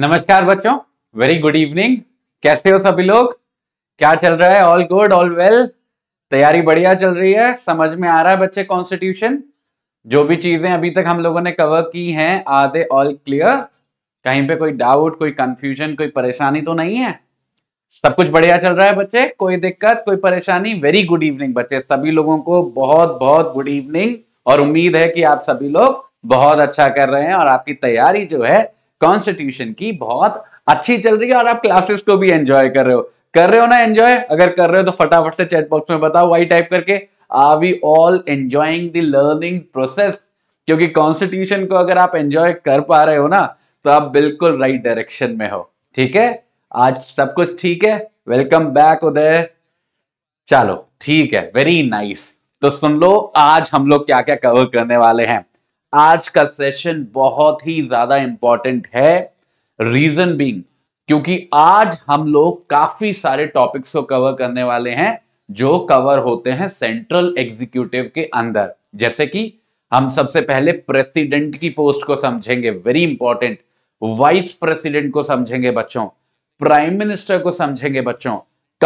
नमस्कार बच्चों very good evening कैसे हो सभी लोग क्या चल रहा है ऑल गुड ऑल वेल तैयारी बढ़िया चल रही है समझ में आ रहा है बच्चे कॉन्स्टिट्यूशन जो भी चीजें अभी तक हम लोगों ने कवर की हैं आधे ऑल क्लियर कहीं पे कोई डाउट कोई कंफ्यूजन कोई परेशानी तो नहीं है सब कुछ बढ़िया चल रहा है बच्चे कोई दिक्कत कोई परेशानी वेरी गुड इवनिंग बच्चे सभी लोगों को बहुत बहुत गुड इवनिंग और उम्मीद है कि आप सभी लोग बहुत अच्छा कर रहे हैं और आपकी तैयारी जो है कॉन्स्टिट्यूशन की बहुत अच्छी चल रही है और आप क्लासेस को भी एंजॉय कर रहे हो कर रहे हो ना एंजॉय अगर कर रहे हो तो फटाफट से चैट बॉक्स में बताओ वाई टाइप करके are we all enjoying the learning process क्योंकि कॉन्स्टिट्यूशन को अगर आप एंजॉय कर पा रहे हो ना तो आप बिल्कुल राइट डायरेक्शन में हो ठीक है आज सब कुछ ठीक है वेलकम बैक उदय चलो ठीक है वेरी नाइस nice. तो सुन लो आज हम लोग क्या क्या कवर करने वाले हैं आज का सेशन बहुत ही ज्यादा इंपॉर्टेंट है रीजन बींग क्योंकि आज हम लोग काफी सारे टॉपिक्स को कवर करने वाले हैं जो कवर होते हैं सेंट्रल एग्जीक्यूटिव के अंदर जैसे कि हम सबसे पहले प्रेसिडेंट की पोस्ट को समझेंगे वेरी इंपॉर्टेंट वाइस प्रेसिडेंट को समझेंगे बच्चों प्राइम मिनिस्टर को समझेंगे बच्चों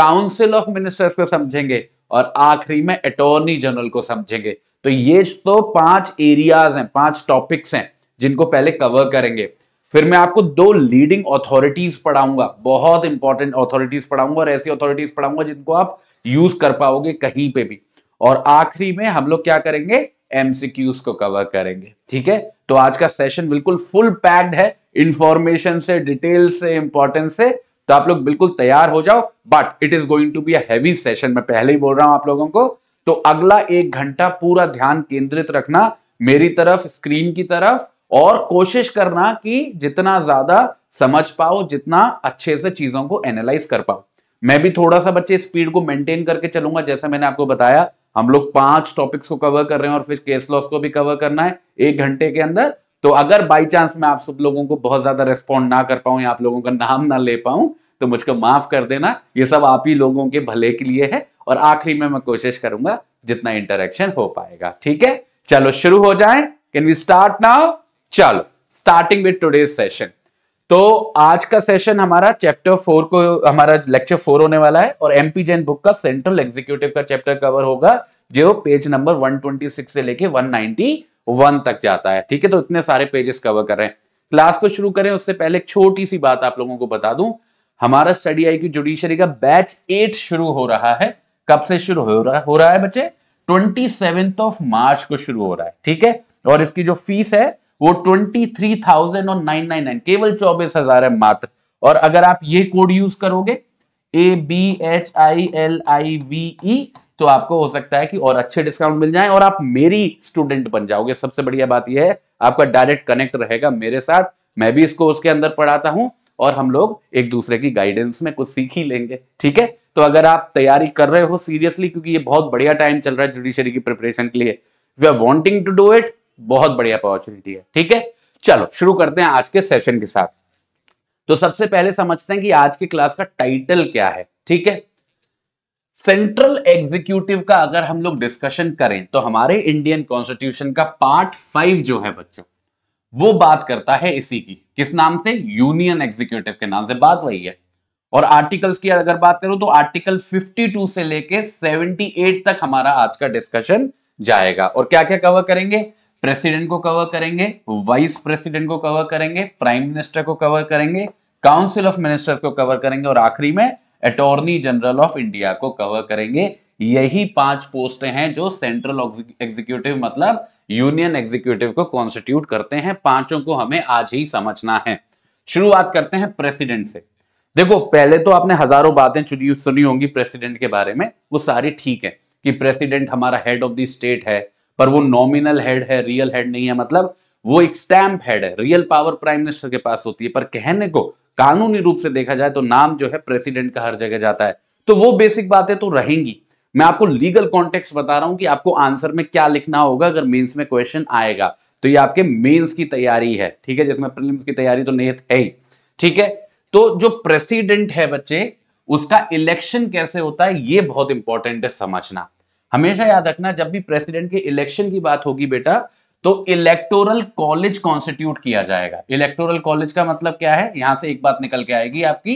काउंसिल ऑफ मिनिस्टर्स को समझेंगे और आखिरी में अटोर्नी जनरल को समझेंगे तो ये तो पांच एरियाज हैं पांच टॉपिक्स हैं जिनको पहले कवर करेंगे फिर मैं आपको दो लीडिंग अथॉरिटीज पढ़ाऊंगा बहुत इंपॉर्टेंट अथॉरिटीज पढ़ाऊंगा और ऐसी अथॉरिटीज पढ़ाऊंगा जिनको आप यूज कर पाओगे कहीं पे भी और आखिरी में हम लोग क्या करेंगे एमसीक्यूज को कवर करेंगे ठीक है तो आज का सेशन बिल्कुल फुल पैक्ड है इंफॉर्मेशन से डिटेल से इंपॉर्टेंस से तो आप लोग बिल्कुल तैयार हो जाओ but it is going to be a heavy session मैं पहले ही बोल रहा हूं आप लोगों को तो अगला एक घंटा पूरा ध्यान केंद्रित रखना मेरी तरफ स्क्रीन की तरफ और कोशिश करना कि जितना ज्यादा समझ पाओ जितना अच्छे से चीजों को एनालाइज कर पाओ मैं भी थोड़ा सा बच्चे स्पीड को मेंटेन करके चलूंगा जैसा मैंने आपको बताया हम लोग पांच टॉपिक्स को कवर कर रहे हैं और फिर केस लॉस को भी कवर करना है एक घंटे के अंदर तो अगर बाई चांस मैं आप सब लोगों को बहुत ज्यादा रेस्पॉन्ड ना कर पाऊं या आप लोगों का नाम ना ले पाऊं तो मुझको माफ कर देना ये सब आप ही लोगों के भले के लिए है और आखिरी में मैं कोशिश करूंगा जितना इंटरेक्शन हो पाएगा ठीक है चलो शुरू हो जाए कैन वी स्टार्ट नाउ चलो स्टार्टिंग विथ टूडे सेशन तो आज का सेशन हमारा चैप्टर फोर को हमारा लेक्चर फोर होने वाला है और एमपी जैन बुक का सेंट्रल एग्जीक्यूटिव का चैप्टर कवर होगा जो पेज नंबर 126 से लेके 191 तक जाता है ठीक है तो इतने सारे पेजेस कवर कर रहे हैं क्लास को शुरू करें उससे पहले एक छोटी सी बात आप लोगों को बता दूं हमारा स्टडी आई की जुडिशरी का बैच एट शुरू हो रहा है कब से शुरू हो रहा हो रहा है बच्चे ट्वेंटी सेवेंथ ऑफ मार्च को शुरू हो रहा है ठीक है और इसकी जो फीस है वो ट्वेंटी थ्री थाउजेंड और नाइन नाइन नाइन केवल चौबीस हजार है मात्र और अगर आप ये कोड यूज करोगे A B H I L I V E तो आपको हो सकता है कि और अच्छे डिस्काउंट मिल जाए और आप मेरी स्टूडेंट बन जाओगे सबसे बढ़िया बात यह है आपका डायरेक्ट कनेक्ट रहेगा मेरे साथ मैं भी इसको उसके अंदर पढ़ाता हूं और हम लोग एक दूसरे की गाइडेंस में कुछ सीख ही लेंगे ठीक है तो अगर आप तैयारी कर रहे हो सीरियसली क्योंकि ये बहुत बढ़िया टाइम चल रहा है जुडिशरी की प्रिपरेशन के लिए we are wanting to do it बहुत बढ़िया अपॉर्चुनिटी है ठीक है चलो शुरू करते हैं आज के सेशन के साथ तो सबसे पहले समझते हैं कि आज की क्लास का टाइटल क्या है ठीक है सेंट्रल एग्जीक्यूटिव का अगर हम लोग डिस्कशन करें तो हमारे इंडियन कॉन्स्टिट्यूशन का पार्ट फाइव जो है बच्चों वो बात करता है इसी की किस नाम से यूनियन एग्जीक्यूटिव के नाम से बात वही है और आर्टिकल्स की अगर बात करूं तो आर्टिकल 52 से लेके 78 तक हमारा आज का डिस्कशन जाएगा और क्या क्या कवर करेंगे प्रेसिडेंट को कवर करेंगे वाइस प्रेसिडेंट को कवर करेंगे प्राइम मिनिस्टर को कवर करेंगे काउंसिल ऑफ मिनिस्टर्स को कवर करेंगे और आखिरी में अटोर्नी जनरल ऑफ इंडिया को कवर करेंगे यही पांच पोस्ट हैं जो सेंट्रल एग्जीक्यूटिव मतलब यूनियन एग्जीक्यूटिव को कॉन्स्टिट्यूट करते हैं पांचों को हमें आज ही समझना है शुरुआत करते हैं प्रेसिडेंट से देखो पहले तो आपने हजारों बातें चुनी सुनी होंगी प्रेसिडेंट के बारे में वो सारी ठीक है कि प्रेसिडेंट हमारा हेड ऑफ द स्टेट है पर वो नॉमिनल हेड है रियल हेड नहीं है मतलब वो एक स्टैंप हेड है रियल पावर प्राइम मिनिस्टर के पास होती है पर कहने को कानूनी रूप से देखा जाए तो नाम जो है प्रेसिडेंट का हर जगह जाता है तो वो बेसिक बातें तो रहेंगी मैं आपको लीगल कॉन्टेक्स्ट बता रहा हूं कि आपको आंसर में क्या लिखना होगा अगर मेंस में क्वेश्चन आएगा तो ये आपके मेंस की तैयारी है ठीक है जिसमें प्रीलिम्स की तैयारी तो नहीं है ही ठीक है तो जो प्रेसिडेंट है बच्चे उसका इलेक्शन कैसे होता है ये बहुत इंपॉर्टेंट है समझना हमेशा याद रखना जब भी प्रेसिडेंट के इलेक्शन की बात होगी बेटा तो इलेक्टोरल कॉलेज कॉन्स्टिट्यूट किया जाएगा इलेक्टोरल कॉलेज का मतलब क्या है यहां से एक बात निकल के आएगी आपकी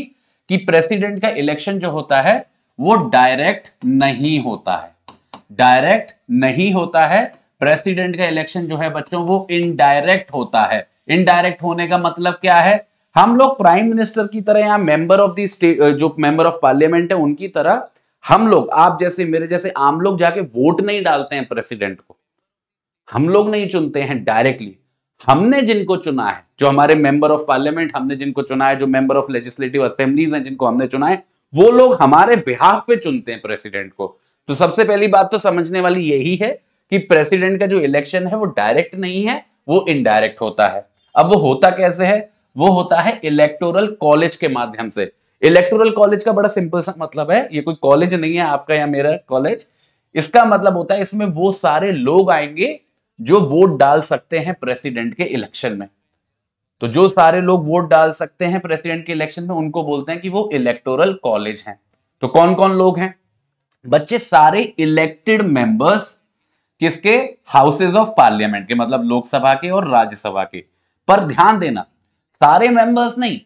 कि प्रेसिडेंट का इलेक्शन जो होता है वो डायरेक्ट नहीं होता है डायरेक्ट नहीं होता है प्रेसिडेंट का इलेक्शन जो है बच्चों वो इनडायरेक्ट होता है इनडायरेक्ट होने का मतलब क्या है हम लोग प्राइम मिनिस्टर की तरह या मेंबर ऑफ दी स्टेट जो मेंबर ऑफ पार्लियामेंट है उनकी तरह हम लोग आप जैसे मेरे जैसे आम लोग जाके वोट नहीं डालते हैं प्रेसिडेंट को हम लोग नहीं चुनते हैं डायरेक्टली हमने जिनको चुना है जो हमारे मेंबर ऑफ पार्लियामेंट हमने जिनको चुना है जो मेंबर ऑफ लेजिस्लेटिव असेंबलीज हैं जिनको हमने चुना है वो लोग हमारे बिहाफ पे चुनते हैं प्रेसिडेंट को तो सबसे पहली बात तो समझने वाली यही है कि प्रेसिडेंट का जो इलेक्शन है वो डायरेक्ट नहीं है वो इनडायरेक्ट होता है अब वो होता कैसे है वो होता है इलेक्टोरल कॉलेज के माध्यम से इलेक्टोरल कॉलेज का बड़ा सिंपल सा मतलब है ये कोई कॉलेज नहीं है आपका या मेरा कॉलेज इसका मतलब होता है इसमें वो सारे लोग आएंगे जो वोट डाल सकते हैं प्रेसिडेंट के इलेक्शन में तो जो सारे लोग वोट डाल सकते हैं प्रेसिडेंट के इलेक्शन में उनको बोलते हैं कि वो इलेक्टोरल कॉलेज हैं तो कौन कौन लोग हैं बच्चे सारे इलेक्टेड मेंबर्स किसके हाउसेज ऑफ पार्लियामेंट के मतलब लोकसभा के और राज्यसभा के पर ध्यान देना सारे मेंबर्स नहीं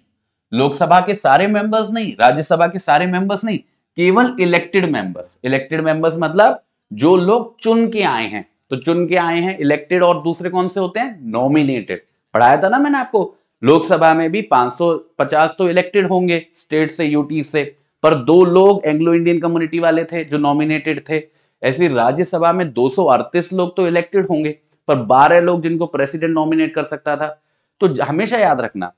लोकसभा के सारे मेंबर्स नहीं राज्यसभा के सारे मेंबर्स नहीं केवल इलेक्टेड मेंबर्स इलेक्टेड मेंबर्स मतलब जो लोग चुन के आए हैं तो चुन के आए हैं इलेक्टेड और दूसरे कौन से होते हैं नॉमिनेटेड पढ़ाया था ना मैंने आपको लोकसभा में भी 550 तो इलेक्टेड होंगे स्टेट से यूटी से पर दो लोग एंग्लो इंडियन कम्युनिटी वाले थे जो नॉमिनेटेड थे ऐसे राज्यसभा में दो लोग तो इलेक्टेड होंगे पर 12 लोग जिनको प्रेसिडेंट नॉमिनेट कर सकता था तो हमेशा याद रखना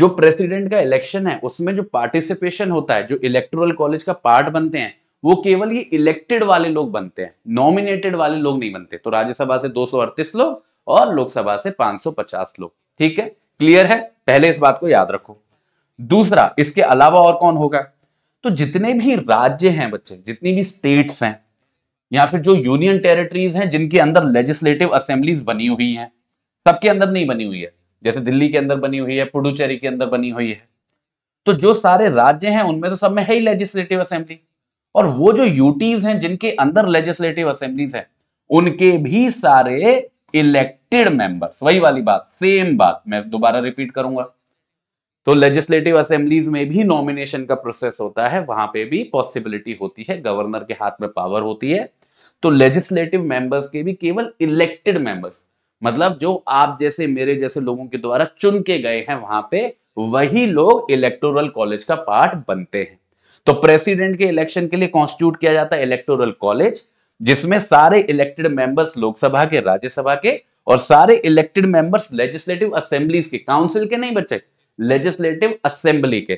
जो प्रेसिडेंट का इलेक्शन है उसमें जो पार्टिसिपेशन होता है जो इलेक्टोरल कॉलेज का पार्ट बनते हैं वो केवल ये इलेक्टेड वाले लोग बनते हैं नॉमिनेटेड वाले लोग नहीं बनते तो राज्यसभा से दो लोग और लोकसभा से 550 लोग ठीक है क्लियर है पहले इस बात को याद रखो दूसरा इसके अलावा और कौन होगा तो जितने भी राज्य हैं बच्चे जितनी भी स्टेट्स हैं या फिर जो यूनियन टेरिटरीज हैं जिनके अंदर लेजिस्लेटिव असेंबलीज बनी हुई हैं सबके अंदर नहीं बनी हुई है जैसे दिल्ली के अंदर बनी हुई है पुडुचेरी के अंदर बनी हुई है तो जो सारे राज्य हैं उनमें तो सब में है ही लेजिस्लेटिव असेंबली और वो जो यूटीज हैं जिनके अंदर लेजिस्लेटिव असेंबलीज हैं उनके भी सारे इलेक्टेड मेंबर्स वही वाली बात सेम बात मैं दोबारा रिपीट करूंगा तो लेजिस्लेटिव असेंबलीज में भी नॉमिनेशन का प्रोसेस होता है वहां पे भी पॉसिबिलिटी होती है गवर्नर के हाथ में पावर होती है तो लेजिस्लेटिव मेंबर्स के भी केवल इलेक्टेड मेंबर्स मतलब जो आप जैसे मेरे जैसे लोगों के द्वारा चुन के गए हैं वहां पे वही लोग इलेक्टोरल कॉलेज का पार्ट बनते हैं तो प्रेसिडेंट के इलेक्शन के लिए कॉन्स्टिट्यूट किया जाता है इलेक्टोरल कॉलेज जिसमें सारे इलेक्टेड मेंबर्स लोकसभा के राज्यसभा के और सारे इलेक्टेड मेंबर्स लेजिस्लेटिव असेंबली के काउंसिल के नहीं बचे लेजिस्लेटिव असेंबली के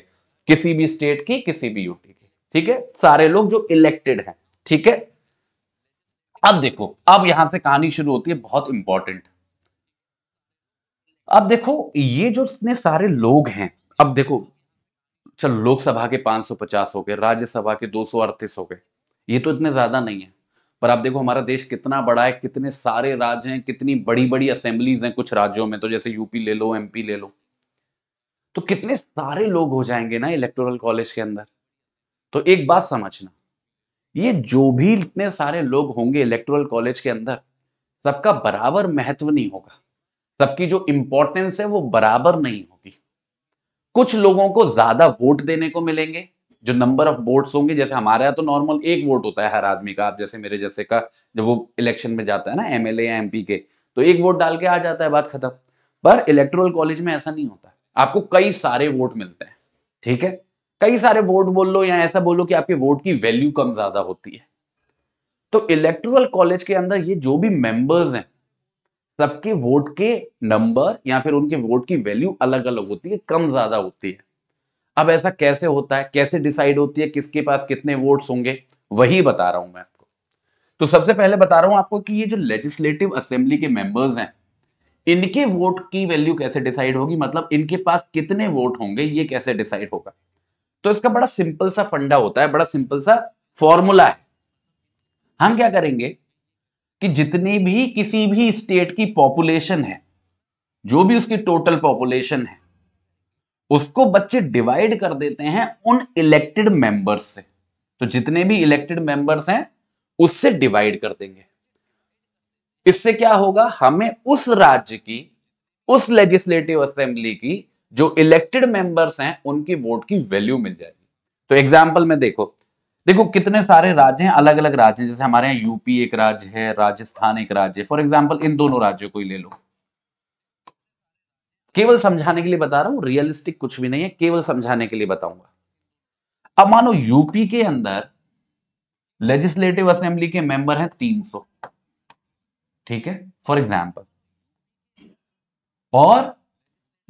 किसी भी स्टेट की किसी भी यूटी की ठीक है सारे लोग जो इलेक्टेड हैं ठीक है अब देखो अब यहां से कहानी शुरू होती है बहुत इंपॉर्टेंट अब देखो ये जो इतने सारे लोग हैं अब देखो चल लोकसभा के 550 हो गए राज्यसभा के दो हो गए ये तो इतने ज्यादा नहीं है पर आप देखो हमारा देश कितना बड़ा है कितने सारे राज्य हैं कितनी बड़ी बड़ी असेंबलीज हैं कुछ राज्यों में तो जैसे यूपी ले लो एमपी ले लो तो कितने सारे लोग हो जाएंगे ना इलेक्टोरल कॉलेज के अंदर तो एक बात समझना ये जो भी इतने सारे लोग होंगे इलेक्टोरल कॉलेज के अंदर सबका बराबर महत्व नहीं होगा सबकी जो इंपॉर्टेंस है वो बराबर नहीं होगी कुछ लोगों को ज्यादा वोट देने को मिलेंगे जो नंबर ऑफ वोट्स होंगे जैसे हमारे यहाँ तो नॉर्मल एक वोट होता है हर आदमी का आप जैसे मेरे जैसे का जब वो इलेक्शन में जाता है ना एम या एम के तो एक वोट डाल के आ जाता है बात खत्म पर इलेक्ट्रोल कॉलेज में ऐसा नहीं होता आपको कई सारे वोट मिलते हैं ठीक है कई सारे वोट बोल लो या ऐसा बोलो कि आपके वोट की वैल्यू कम ज्यादा होती है तो इलेक्ट्रोल कॉलेज के अंदर ये जो भी मेंबर्स हैं सबके वोट के नंबर या फिर उनके वोट की वैल्यू अलग अलग होती है कम ज्यादा होती है अब ऐसा कैसे होता है कैसे डिसाइड होती है किसके पास कितने वोट्स होंगे वही बता रहा हूं मैं आपको तो सबसे पहले बता रहा हूं आपको कि ये जो लेजिस्लेटिव असेंबली के मेंबर्स हैं इनके वोट की वैल्यू कैसे डिसाइड होगी मतलब इनके पास कितने वोट होंगे ये कैसे डिसाइड होगा तो इसका बड़ा सिंपल सा फंडा होता है बड़ा सिंपल सा फॉर्मूला है हम क्या करेंगे कि जितनी भी किसी भी स्टेट की पॉपुलेशन है जो भी उसकी टोटल पॉपुलेशन है उसको बच्चे डिवाइड कर देते हैं उन इलेक्टेड मेंबर्स से तो जितने भी इलेक्टेड मेंबर्स हैं उससे डिवाइड कर देंगे इससे क्या होगा हमें उस राज्य की उस लेजिस्लेटिव असेंबली की जो इलेक्टेड मेंबर्स हैं उनकी वोट की वैल्यू मिल जाएगी तो एग्जाम्पल में देखो देखो कितने सारे राज्य हैं अलग अलग राज्य हैं जैसे हमारे यहाँ यूपी एक राज्य है राजस्थान एक राज्य फॉर एग्जाम्पल इन दोनों राज्यों को ही ले लो केवल समझाने के लिए बता रहा हूं रियलिस्टिक कुछ भी नहीं है केवल समझाने के लिए बताऊंगा अब मानो यूपी के अंदर लेजिस्लेटिव असेंबली के मेंबर हैं 300 ठीक है फॉर एग्जाम्पल और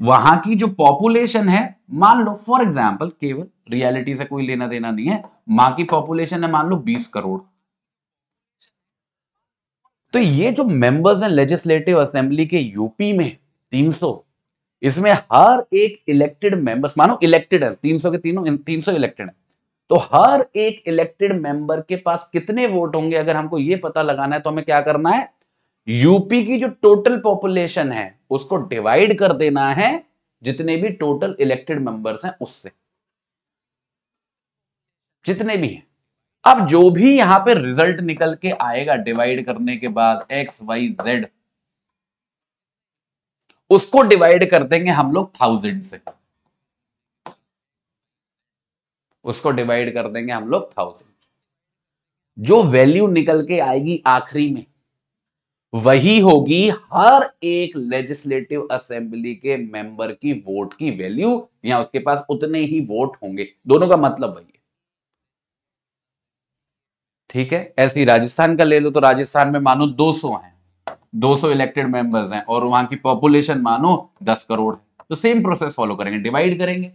वहां की जो पॉपुलेशन है मान लो फॉर एग्जाम्पल केवल रियलिटी से कोई लेना देना नहीं है मां की पॉपुलेशन है मान लो 20 करोड़ तो ये जो मेंबर्स हैं लेजिस्लेटिव असेंबली के यूपी में 300 इसमें हर एक इलेक्टेड मेंबर्स मानो इलेक्टेड है तीन सौ के तीनों तीन सौ इलेक्टेड है तो हर एक इलेक्टेड मेंबर के पास कितने वोट होंगे अगर हमको ये पता लगाना है तो हमें क्या करना है यूपी की जो टोटल पॉपुलेशन है उसको डिवाइड कर देना है जितने भी टोटल इलेक्टेड मेंबर्स हैं उससे जितने भी हैं अब जो भी यहां पे रिजल्ट निकल के आएगा डिवाइड करने के बाद एक्स वाई जेड उसको डिवाइड कर देंगे हम लोग थाउजेंड से उसको डिवाइड कर देंगे हम लोग थाउजेंड जो वैल्यू निकल के आएगी आखिरी में वही होगी हर एक लेजिस्लेटिव असेंबली के मेंबर की वोट की वैल्यू या उसके पास उतने ही वोट होंगे दोनों का मतलब वही है ठीक है ऐसे ही राजस्थान का ले लो तो राजस्थान में मानो 200 हैं 200 इलेक्टेड मेंबर्स हैं और वहां की पॉपुलेशन मानो 10 करोड़ है तो सेम प्रोसेस फॉलो करेंगे डिवाइड करेंगे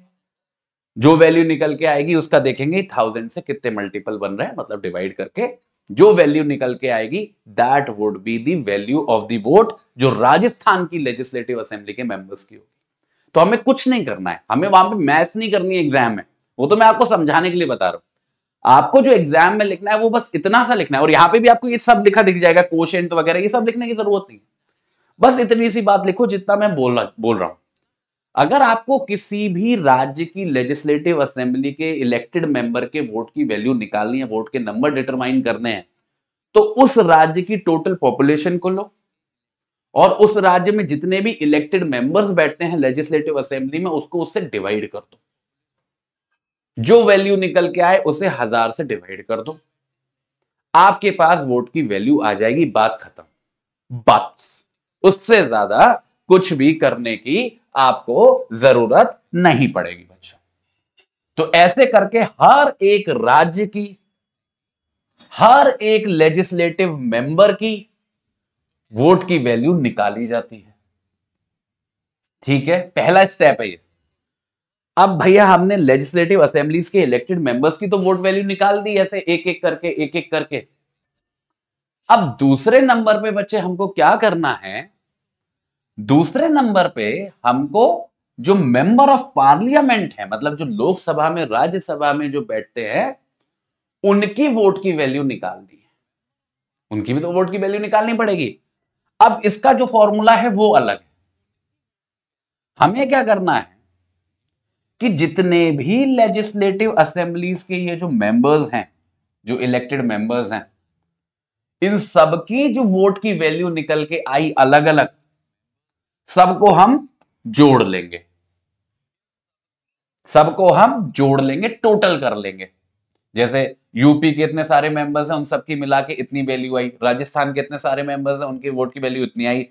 जो वैल्यू निकल के आएगी उसका देखेंगे थाउजेंड से कितने मल्टीपल बन रहे हैं मतलब डिवाइड करके जो वैल्यू निकल के आएगी that would be the value of the vote जो राजस्थान की लेजिस्लेटिव असेंबली के मेंबर्स की होगी तो हमें कुछ नहीं करना है हमें वहां पे मैथ्स नहीं करनी एग्जाम में वो तो मैं आपको समझाने के लिए बता रहा हूं आपको जो एग्जाम में लिखना है वो बस इतना सा लिखना है और यहाँ पे भी आपको ये सब लिखा दिख जाएगा तो वगैरह ये सब लिखने की जरूरत नहीं बस इतनी सी बात लिखो जितना मैं बोल रहा बोल रहा हूं अगर आपको किसी भी राज्य की लेजिस्लेटिव असेंबली के इलेक्टेड मेंबर के वोट की वैल्यू निकालनी है वोट के नंबर डिटरमाइन करने हैं तो उस राज्य की टोटल पॉपुलेशन को लो और उस राज्य में जितने भी इलेक्टेड मेंबर्स बैठते हैं लेजिस्लेटिव असेंबली में उसको उससे डिवाइड कर दो जो वैल्यू निकल के आए उसे हजार से डिवाइड कर दो आपके पास वोट की वैल्यू आ जाएगी बात खत्म बात उससे ज्यादा कुछ भी करने की आपको जरूरत नहीं पड़ेगी बच्चों तो ऐसे करके हर एक राज्य की हर एक लेजिस्लेटिव मेंबर की वोट की वैल्यू निकाली जाती है ठीक है पहला स्टेप है ये अब भैया हमने लेजिस्लेटिव असेंबलीज के इलेक्टेड मेंबर्स की तो वोट वैल्यू निकाल दी ऐसे एक एक करके एक एक करके अब दूसरे नंबर पे बच्चे हमको क्या करना है दूसरे नंबर पे हमको जो मेंबर ऑफ पार्लियामेंट है मतलब जो लोकसभा में राज्यसभा में जो बैठते हैं उनकी वोट की वैल्यू निकालनी है उनकी भी तो वोट की वैल्यू निकालनी पड़ेगी अब इसका जो फॉर्मूला है वो अलग है हमें क्या करना है कि जितने भी लेजिस्लेटिव असेंबलीज के ये जो मेंबर्स हैं जो इलेक्टेड मेंबर्स हैं इन सबकी जो वोट की वैल्यू निकल के आई अलग अलग सबको हम जोड़ लेंगे सबको हम जोड़ लेंगे टोटल कर लेंगे जैसे यूपी के इतने सारे मेंबर्स हैं उन सबकी मिला के इतनी वैल्यू आई राजस्थान के इतने सारे मेंबर्स हैं उनकी वोट की वैल्यू इतनी आई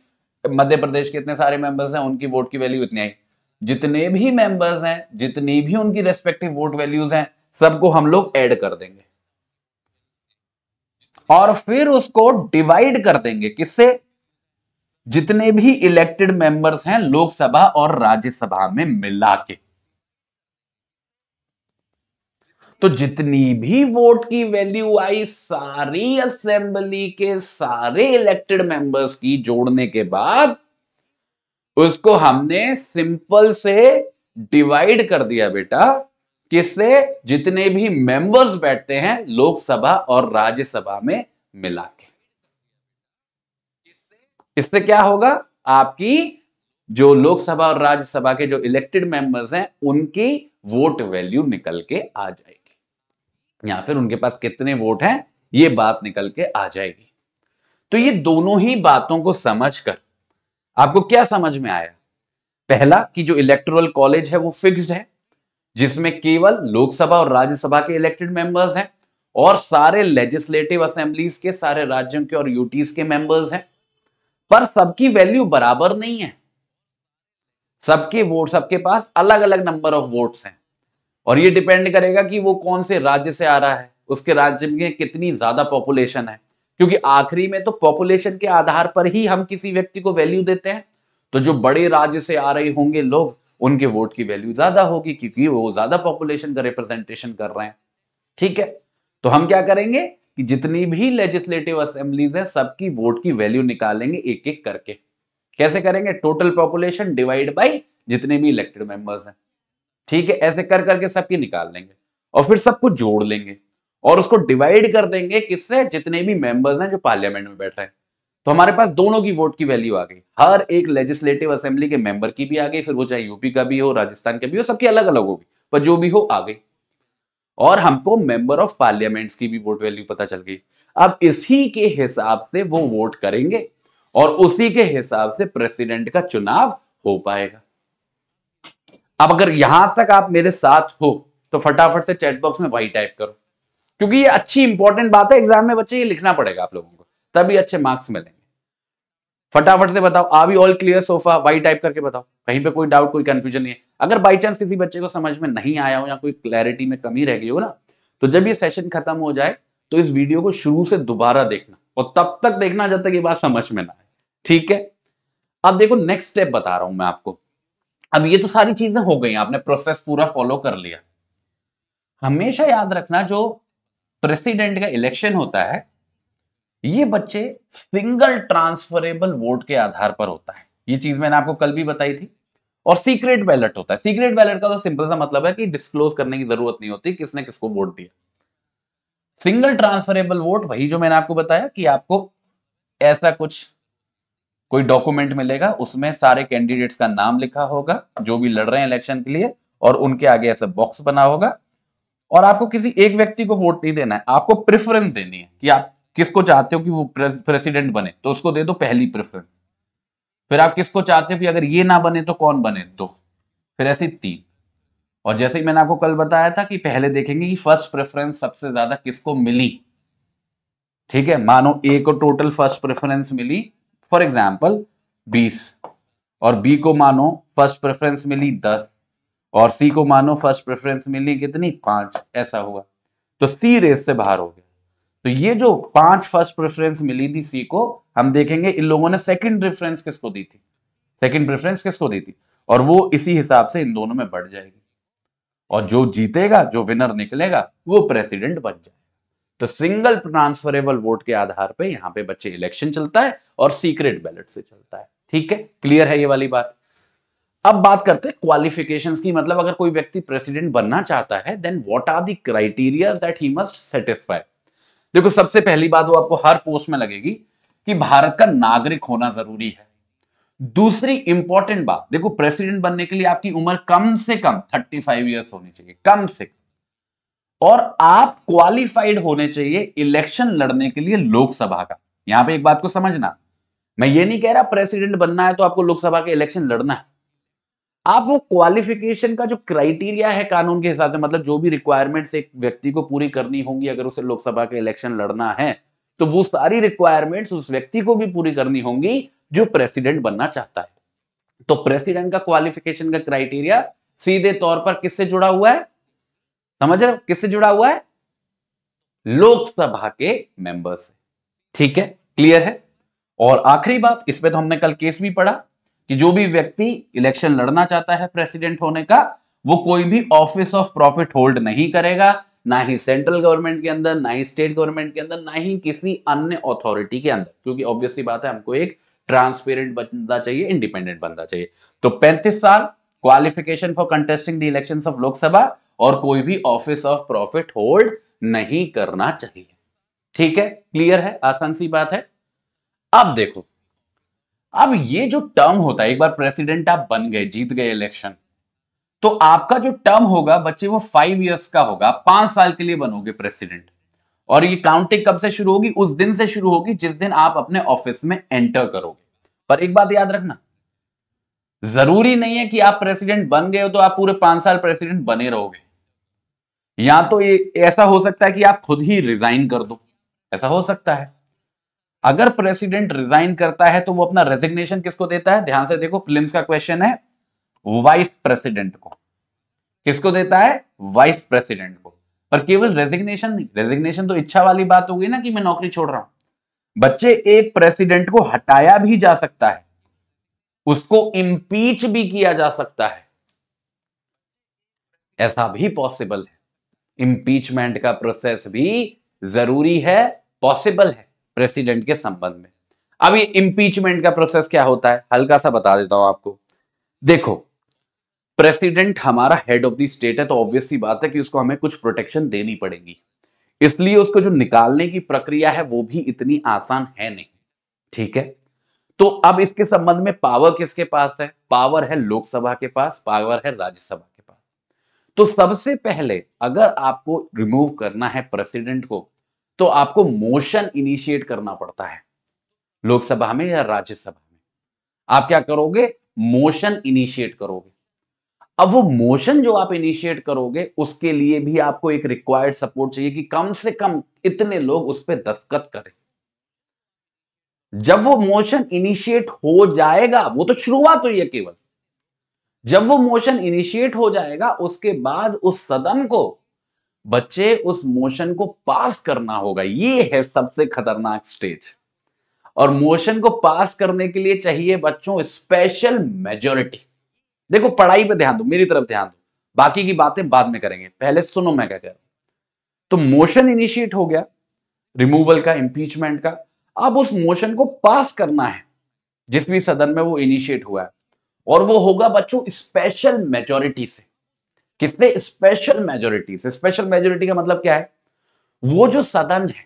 मध्य प्रदेश के इतने सारे मेंबर्स हैं उनकी वोट की वैल्यू इतनी आई जितने भी मेंबर्स हैं जितनी भी उनकी रेस्पेक्टिव वोट वैल्यूज हैं सबको हम लोग ऐड कर देंगे और फिर उसको डिवाइड कर देंगे किससे जितने भी इलेक्टेड मेंबर्स हैं लोकसभा और राज्यसभा में मिला के तो जितनी भी वोट की वैल्यू आई सारी असेंबली के सारे इलेक्टेड मेंबर्स की जोड़ने के बाद उसको हमने सिंपल से डिवाइड कर दिया बेटा किससे जितने भी मेंबर्स बैठते हैं लोकसभा और राज्यसभा में मिला के इससे क्या होगा आपकी जो लोकसभा और राज्यसभा के जो इलेक्टेड मेंबर्स हैं उनकी वोट वैल्यू निकल के आ जाएगी या फिर उनके पास कितने वोट हैं ये बात निकल के आ जाएगी तो ये दोनों ही बातों को समझकर आपको क्या समझ में आया पहला कि जो इलेक्ट्रल कॉलेज है वो फिक्स्ड है जिसमें केवल लोकसभा और राज्यसभा के इलेक्टेड मेंबर्स हैं और सारे लेजिस्लेटिव असेंबलीज के सारे राज्यों के और यूटीज के मेंबर्स हैं पर सबकी वैल्यू बराबर नहीं है सबके वोट सबके पास अलग अलग नंबर ऑफ वोट्स हैं और ये डिपेंड करेगा कि वो कौन से राज्य से आ रहा है उसके राज्य में कितनी ज्यादा पॉपुलेशन है क्योंकि आखिरी में तो पॉपुलेशन के आधार पर ही हम किसी व्यक्ति को वैल्यू देते हैं तो जो बड़े राज्य से आ रहे होंगे लोग उनके वोट की वैल्यू ज्यादा होगी क्योंकि वो ज्यादा पॉपुलेशन का रिप्रेजेंटेशन कर रहे हैं ठीक है तो हम क्या करेंगे कि जितनी भी लेजिस्लेटिव असेंबलीज हैं सबकी वोट की वैल्यू निकालेंगे एक एक करके कैसे करेंगे टोटल पॉपुलेशन डिवाइड बाई जितने भी इलेक्टेड मेंबर्स हैं ठीक है ऐसे कर करके सबकी निकाल लेंगे और फिर सबको जोड़ लेंगे और उसको डिवाइड कर देंगे किससे जितने भी मेंबर्स हैं जो पार्लियामेंट में बैठ रहे हैं तो हमारे पास दोनों की वोट की वैल्यू आ गई हर एक लेजिस्लेटिव असेंबली के मेंबर की भी आ गई फिर वो चाहे यूपी का भी हो राजस्थान का भी हो सबकी अलग अलग होगी पर जो भी हो आ गई और हमको मेंबर ऑफ पार्लियामेंट की भी वोट वैल्यू पता चल गई अब इसी के हिसाब से वो वोट करेंगे और उसी के हिसाब से प्रेसिडेंट का चुनाव हो पाएगा अब अगर यहां तक आप मेरे साथ हो तो फटाफट से चैट बॉक्स में वही टाइप करो क्योंकि ये अच्छी इंपॉर्टेंट बात है एग्जाम में बच्चे ये लिखना पड़ेगा आप लोगों को तभी अच्छे मार्क्स मिलेंगे फटाफट से बताओ आ भी all clear so far Y type करके बताओ कहीं पे कोई डाउट कोई कंफ्यूजन नहीं है अगर बाई चांस किसी बच्चे को समझ में नहीं आया हो या कोई क्लैरिटी में कमी रह गई हो ना तो जब ये सेशन खत्म हो जाए तो इस वीडियो को शुरू से दोबारा देखना और तब तक देखना जब तक ये बात समझ में ना आए ठीक है अब देखो नेक्स्ट स्टेप बता रहा हूं मैं आपको अब ये तो सारी चीजें हो गई आपने प्रोसेस पूरा फॉलो कर लिया हमेशा याद रखना जो प्रेसिडेंट का इलेक्शन होता है ये बच्चे सिंगल ट्रांसफरेबल वोट के आधार पर होता है ये चीज मैंने आपको कल भी बताई थी और सीक्रेट बैलेट होता है सीक्रेट बैलेट का तो सिंपल सा मतलब है कि डिस्क्लोज करने की जरूरत नहीं होती किसने किसको वोट दिया सिंगल ट्रांसफरेबल वोट वही जो मैंने आपको बताया कि आपको ऐसा कुछ कोई डॉक्यूमेंट मिलेगा उसमें सारे कैंडिडेट्स का नाम लिखा होगा जो भी लड़ रहे हैं इलेक्शन के लिए और उनके आगे ऐसा बॉक्स बना होगा और आपको किसी एक व्यक्ति को वोट नहीं देना है आपको प्रेफरेंस देनी है कि आप किसको चाहते हो कि वो प्रेसिडेंट बने तो उसको दे दो पहली प्रेफरेंस फिर आप किसको चाहते हो कि अगर ये ना बने तो कौन बने दो फिर ऐसे तीन और जैसे ही मैंने आपको कल बताया था कि पहले देखेंगे कि फर्स्ट प्रेफरेंस सबसे ज्यादा किसको मिली ठीक है मानो ए को टोटल फर्स्ट प्रेफरेंस मिली फॉर एग्जाम्पल बीस और बी को मानो फर्स्ट प्रेफरेंस मिली दस और सी को मानो फर्स्ट प्रेफरेंस मिली कितनी पांच ऐसा हुआ तो सी रेस से बाहर हो गया तो ये जो पांच फर्स्ट प्रेफरेंस मिली थी सी को हम देखेंगे इन लोगों ने सेकंड प्रेफरेंस किसको दी थी सेकंड प्रेफरेंस किसको दी थी और वो इसी हिसाब से इन दोनों में बढ़ जाएगी और जो जीतेगा जो विनर निकलेगा वो प्रेसिडेंट बन जाएगा तो सिंगल ट्रांसफरेबल वोट के आधार पे यहाँ पे बच्चे इलेक्शन चलता है और सीक्रेट बैलेट से चलता है ठीक है क्लियर है ये वाली बात अब बात करते हैं क्वालिफिकेशंस की मतलब अगर कोई व्यक्ति प्रेसिडेंट बनना चाहता है then what are the criteria that he must satisfy देखो सबसे पहली बात वो आपको हर पोस्ट में लगेगी कि भारत का नागरिक होना जरूरी है दूसरी इंपॉर्टेंट बात देखो प्रेसिडेंट बनने के लिए आपकी उम्र कम से कम 35 फाइव ईयर्स होनी चाहिए कम से कम और आप क्वालिफाइड होने चाहिए इलेक्शन लड़ने के लिए लोकसभा का यहां पे एक बात को समझना मैं ये नहीं कह रहा प्रेसिडेंट बनना है तो आपको लोकसभा के इलेक्शन लड़ना है आप वो क्वालिफिकेशन का जो क्राइटेरिया है कानून के हिसाब से मतलब जो भी रिक्वायरमेंट्स एक व्यक्ति को पूरी करनी होंगी अगर उसे लोकसभा के इलेक्शन लड़ना है तो वो सारी रिक्वायरमेंट्स उस व्यक्ति को भी पूरी करनी होंगी जो प्रेसिडेंट बनना चाहता है तो प्रेसिडेंट का क्वालिफिकेशन का क्राइटेरिया सीधे तौर पर किससे जुड़ा हुआ है समझ रहे हो किससे जुड़ा हुआ है लोकसभा के मेंबर से ठीक है क्लियर है और आखिरी बात इस पर तो हमने कल केस भी पढ़ा कि जो भी व्यक्ति इलेक्शन लड़ना चाहता है प्रेसिडेंट होने का वो कोई भी ऑफिस ऑफ प्रॉफिट होल्ड नहीं करेगा ना ही सेंट्रल गवर्नमेंट के अंदर ना ही स्टेट गवर्नमेंट के अंदर ना ही किसी अन्य अथॉरिटी के अंदर क्योंकि ऑब्वियसली बात है हमको एक ट्रांसपेरेंट बनना चाहिए इंडिपेंडेंट बनना चाहिए तो 35 साल qualification for contesting the election of Lok Sabha और कोई भी ऑफिस ऑफ प्रॉफिट होल्ड नहीं करना चाहिए ठीक है क्लियर है आसान सी बात है अब देखो अब ये जो टर्म होता है एक बार प्रेसिडेंट आप बन गए जीत गए इलेक्शन तो आपका जो टर्म होगा बच्चे वो फाइव ईयर्स का होगा पांच साल के लिए बनोगे प्रेसिडेंट और ये काउंटिंग कब से शुरू होगी उस दिन से शुरू होगी जिस दिन आप अपने ऑफिस में एंटर करोगे पर एक बात याद रखना जरूरी नहीं है कि आप प्रेसिडेंट बन गए हो तो आप पूरे पांच साल प्रेसिडेंट बने रहोगे या तो ये ऐसा हो सकता है कि आप खुद ही रिजाइन कर दो ऐसा हो सकता है अगर प्रेसिडेंट रिजाइन करता है तो वो अपना रेजिग्नेशन किसको देता है ध्यान से देखो फिल्म का क्वेश्चन है वाइस प्रेसिडेंट को किसको देता है वाइस प्रेसिडेंट को पर केवल रेजिग्नेशन नहीं रेजिग्नेशन तो इच्छा वाली बात होगी ना कि मैं नौकरी छोड़ रहा हूं बच्चे एक प्रेसिडेंट को हटाया भी जा सकता है उसको इम्पीच भी किया जा सकता है ऐसा भी पॉसिबल है इम्पीचमेंट का प्रोसेस भी जरूरी है पॉसिबल है प्रेसिडेंट के संबंध में अब ये इंपीचमेंट का प्रोसेस क्या होता है हल्का सा बता देता हूं आपको देखो प्रेसिडेंट हमारा हेड ऑफ द स्टेट है तो ऑब्वियस सी बात है कि उसको हमें कुछ प्रोटेक्शन देनी पड़ेगी इसलिए उसको जो निकालने की प्रक्रिया है वो भी इतनी आसान है नहीं ठीक है तो अब इसके संबंध में पावर किसके पास है पावर है लोकसभा के पास पावर है राज्यसभा के पास तो सबसे पहले अगर आपको रिमूव करना है प्रेसिडेंट को तो आपको मोशन इनिशिएट करना पड़ता है लोकसभा में या राज्यसभा में आप क्या करोगे मोशन इनिशिएट करोगे अब वो मोशन जो आप इनिशिएट करोगे उसके लिए भी आपको एक रिक्वायर्ड सपोर्ट चाहिए कि कम से कम इतने लोग उस पर दस्तखत करें जब वो मोशन इनिशिएट हो जाएगा वो तो शुरुआत हुई है केवल जब वो मोशन इनिशिएट हो जाएगा उसके बाद उस सदन को बच्चे उस मोशन को पास करना होगा ये है सबसे खतरनाक स्टेज और मोशन को पास करने के लिए चाहिए बच्चों स्पेशल मेजोरिटी देखो पढ़ाई पे ध्यान दो मेरी तरफ ध्यान दो बाकी की बातें बाद में करेंगे पहले सुनो मैं क्या कह रहा हूं तो मोशन इनिशिएट हो गया रिमूवल का इंपीचमेंट का अब उस मोशन को पास करना है जिस भी सदन में वो इनिशिएट हुआ है और वो होगा बच्चों स्पेशल मेजोरिटी से किसने स्पेशल मेजोरिटी से स्पेशल मेजोरिटी का मतलब क्या है वो जो सदन है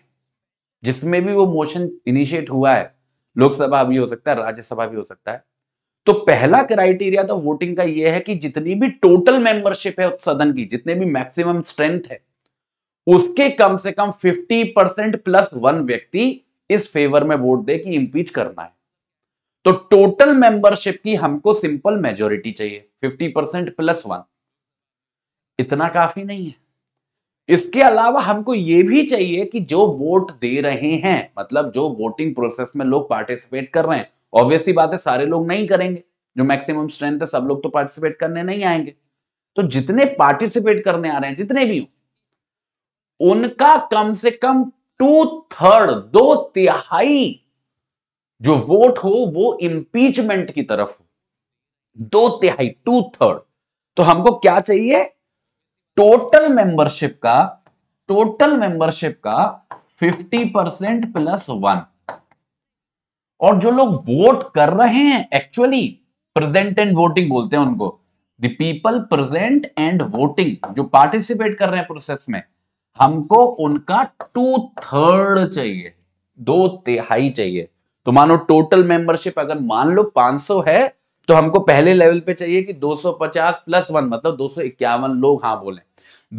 जिसमें भी वो मोशन इनिशिएट हुआ है लोकसभा भी हो सकता है राज्यसभा भी हो सकता है तो पहला क्राइटेरिया तो वोटिंग का ये है कि जितनी भी टोटल मेंबरशिप है उस सदन की जितने भी मैक्सिमम स्ट्रेंथ है उसके कम से कम 50 परसेंट प्लस वन व्यक्ति इस फेवर में वोट दे कि इंपीच करना है तो टोटल मेंबरशिप की हमको सिंपल मेजोरिटी चाहिए 50 परसेंट प्लस वन इतना काफी नहीं है इसके अलावा हमको ये भी चाहिए कि जो वोट दे रहे हैं मतलब जो वोटिंग प्रोसेस में लोग पार्टिसिपेट कर रहे हैं ऑब्वियसली बात है सारे लोग नहीं करेंगे जो मैक्सिमम स्ट्रेंथ है सब लोग तो पार्टिसिपेट करने नहीं आएंगे तो जितने पार्टिसिपेट करने आ रहे हैं जितने भी हूं उनका कम से कम टू थर्ड दो तिहाई जो वोट हो वो इम्पीचमेंट की तरफ हो दो तिहाई टू थर्ड तो हमको क्या चाहिए टोटल मेंबरशिप का टोटल मेंबरशिप का 50 परसेंट प्लस वन और जो लोग वोट कर रहे हैं एक्चुअली प्रेजेंट एंड वोटिंग बोलते हैं उनको the people present and voting जो पार्टिसिपेट कर रहे हैं प्रोसेस में हमको उनका टू थर्ड चाहिए दो तिहाई चाहिए तो मानो टोटल मेंबरशिप अगर मान लो 500 है तो हमको पहले लेवल पे चाहिए कि 250 प्लस वन मतलब दो लोग हाँ बोले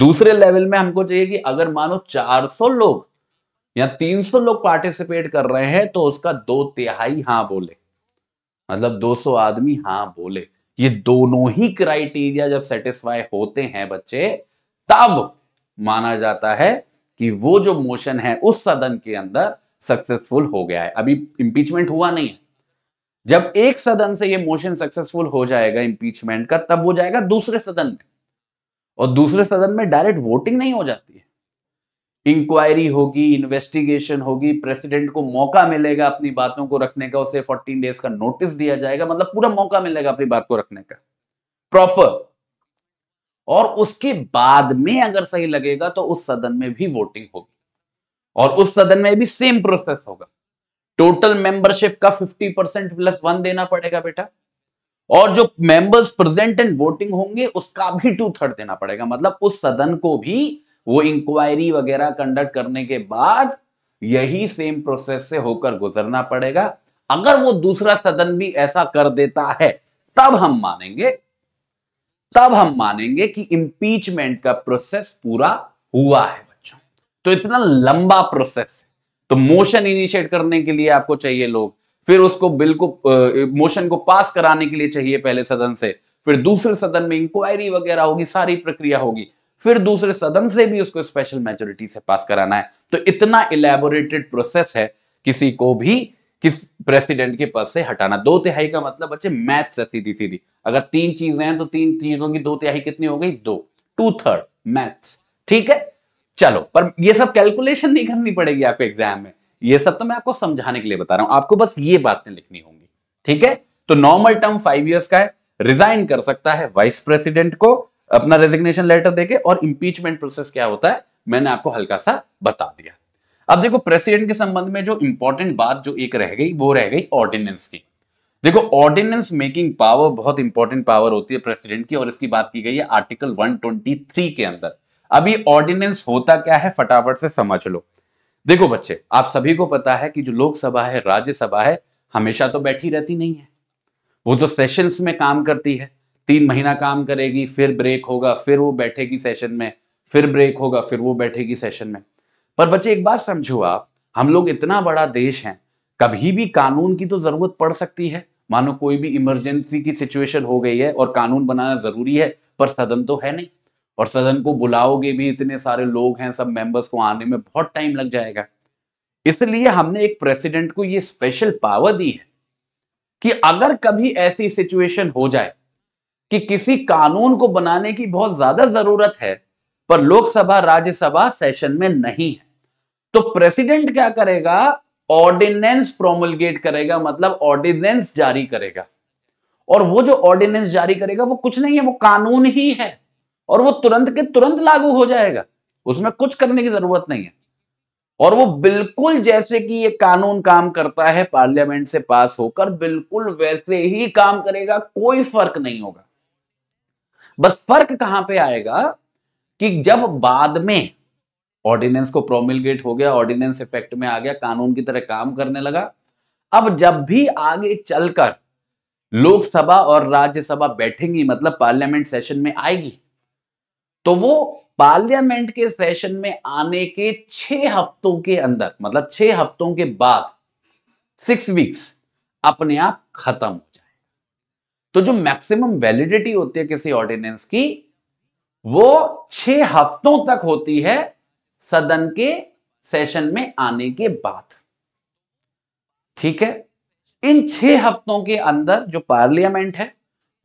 दूसरे लेवल में हमको चाहिए कि अगर मानो 400 लोग या 300 लोग पार्टिसिपेट कर रहे हैं तो उसका दो तिहाई हाँ बोले मतलब 200 आदमी हाँ बोले ये दोनों ही क्राइटेरिया जब सेटिस्फाई होते हैं बच्चे तब माना जाता है कि वो जो मोशन है उस सदन के अंदर सक्सेसफुल हो गया है अभी इंपीचमेंट हुआ नहीं है जब एक सदन से ये मोशन सक्सेसफुल हो जाएगा इंपीचमेंट का तब हो जाएगा दूसरे सदन में और दूसरे सदन में डायरेक्ट वोटिंग नहीं हो जाती है इंक्वायरी होगी इन्वेस्टिगेशन होगी प्रेसिडेंट को मौका मिलेगा अपनी बातों को रखने का उसे 14 डेज का नोटिस दिया जाएगा मतलब पूरा मौका मिलेगा अपनी बात को रखने का प्रॉपर और उसके बाद में अगर सही लगेगा तो उस सदन में भी वोटिंग होगी और उस सदन में भी सेम प्रोसेस होगा टोटल मेंबरशिप का 50 परसेंट प्लस वन देना पड़ेगा बेटा और जो मेंबर्स प्रेजेंट एंड वोटिंग होंगे उसका भी टू थर्ड देना पड़ेगा मतलब उस सदन को भी वो इंक्वायरी वगैरह कंडक्ट करने के बाद यही सेम प्रोसेस से होकर गुजरना पड़ेगा अगर वो दूसरा सदन भी ऐसा कर देता है तब हम मानेंगे तब हम मानेंगे कि इंपीचमेंट का प्रोसेस पूरा हुआ है बच्चों तो इतना लंबा प्रोसेस है तो मोशन इनिशिएट करने के लिए आपको चाहिए लोग फिर उसको बिल को मोशन को पास कराने के लिए चाहिए पहले सदन से फिर दूसरे सदन में इंक्वायरी वगैरह होगी सारी प्रक्रिया होगी फिर दूसरे सदन से भी उसको स्पेशल मेजोरिटी से पास कराना है तो इतना इलेबोरेटेड प्रोसेस है किसी को भी किस प्रेसिडेंट के पद से हटाना दो तिहाई का मतलब बच्चे मैथ से सीधी सीधी अगर तीन चीजें हैं तो तीन चीजों की दो तिहाई कितनी हो गई दो टू थर्ड मैथ्स ठीक है चलो पर ये सब कैलकुलेशन नहीं करनी पड़ेगी आपको एग्जाम में ये सब तो मैं आपको समझाने के लिए बता रहा हूं आपको बस ये बातें लिखनी होंगी ठीक है तो नॉर्मल टर्म फाइव ईयर्स का है रिजाइन कर सकता है वाइस प्रेसिडेंट को अपना रेजिग्नेशन लेटर देके और इंपीचमेंट प्रोसेस क्या होता है मैंने आपको हल्का सा बता दिया अब देखो प्रेसिडेंट के संबंध में जो इंपॉर्टेंट बात जो एक रह गई वो रह गई ऑर्डिनेंस की देखो ऑर्डिनेंस मेकिंग पावर बहुत इंपॉर्टेंट पावर होती है प्रेसिडेंट की और इसकी बात की गई है आर्टिकल 123 के अंदर अभी ऑर्डिनेंस होता क्या है फटाफट से समझ लो देखो बच्चे आप सभी को पता है कि जो लोकसभा है राज्यसभा है हमेशा तो बैठी रहती नहीं है वो तो सेशंस में काम करती है तीन महीना काम करेगी फिर ब्रेक होगा फिर वो बैठेगी सेशन में फिर ब्रेक होगा फिर वो बैठेगी सेशन में पर बच्चे एक बात समझो आप हम लोग इतना बड़ा देश है कभी भी कानून की तो जरूरत पड़ सकती है मानो कोई भी इमरजेंसी की सिचुएशन हो गई है और कानून बनाना जरूरी है पर सदन तो है नहीं और सदन को बुलाओगे भी इतने सारे लोग हैं सब मेंबर्स को आने में बहुत टाइम लग जाएगा इसलिए हमने एक प्रेसिडेंट को ये स्पेशल पावर दी है कि अगर कभी ऐसी सिचुएशन हो जाए कि किसी कानून को बनाने की बहुत ज्यादा जरूरत है पर लोकसभा राज्यसभा सेशन में नहीं है तो प्रेसिडेंट क्या करेगा ऑर्डिनेंस प्रोमोलगेट करेगा मतलब ऑर्डिनेंस जारी करेगा और वो जो ऑर्डिनेंस जारी करेगा वो कुछ नहीं है वो कानून ही है और वो तुरंत के तुरंत लागू हो जाएगा उसमें कुछ करने की जरूरत नहीं है और वो बिल्कुल जैसे कि ये कानून काम करता है पार्लियामेंट से पास होकर बिल्कुल वैसे ही काम करेगा कोई फर्क नहीं होगा बस फर्क कहां पे आएगा कि जब बाद में ऑर्डिनेंस को प्रोमिलगेट हो गया ऑर्डिनेंस इफेक्ट में आ गया कानून की तरह काम करने लगा अब जब भी आगे चलकर लोकसभा और राज्यसभा बैठेंगी मतलब पार्लियामेंट सेशन में आएगी तो वो पार्लियामेंट के सेशन में आने के छह हफ्तों के अंदर मतलब छह हफ्तों के बाद सिक्स वीक्स अपने आप खत्म हो जाएगा तो जो मैक्सिमम वैलिडिटी होती है किसी ऑर्डिनेंस की वो छह हफ्तों तक होती है सदन के सेशन में आने के बाद ठीक है इन छह हफ्तों के अंदर जो पार्लियामेंट है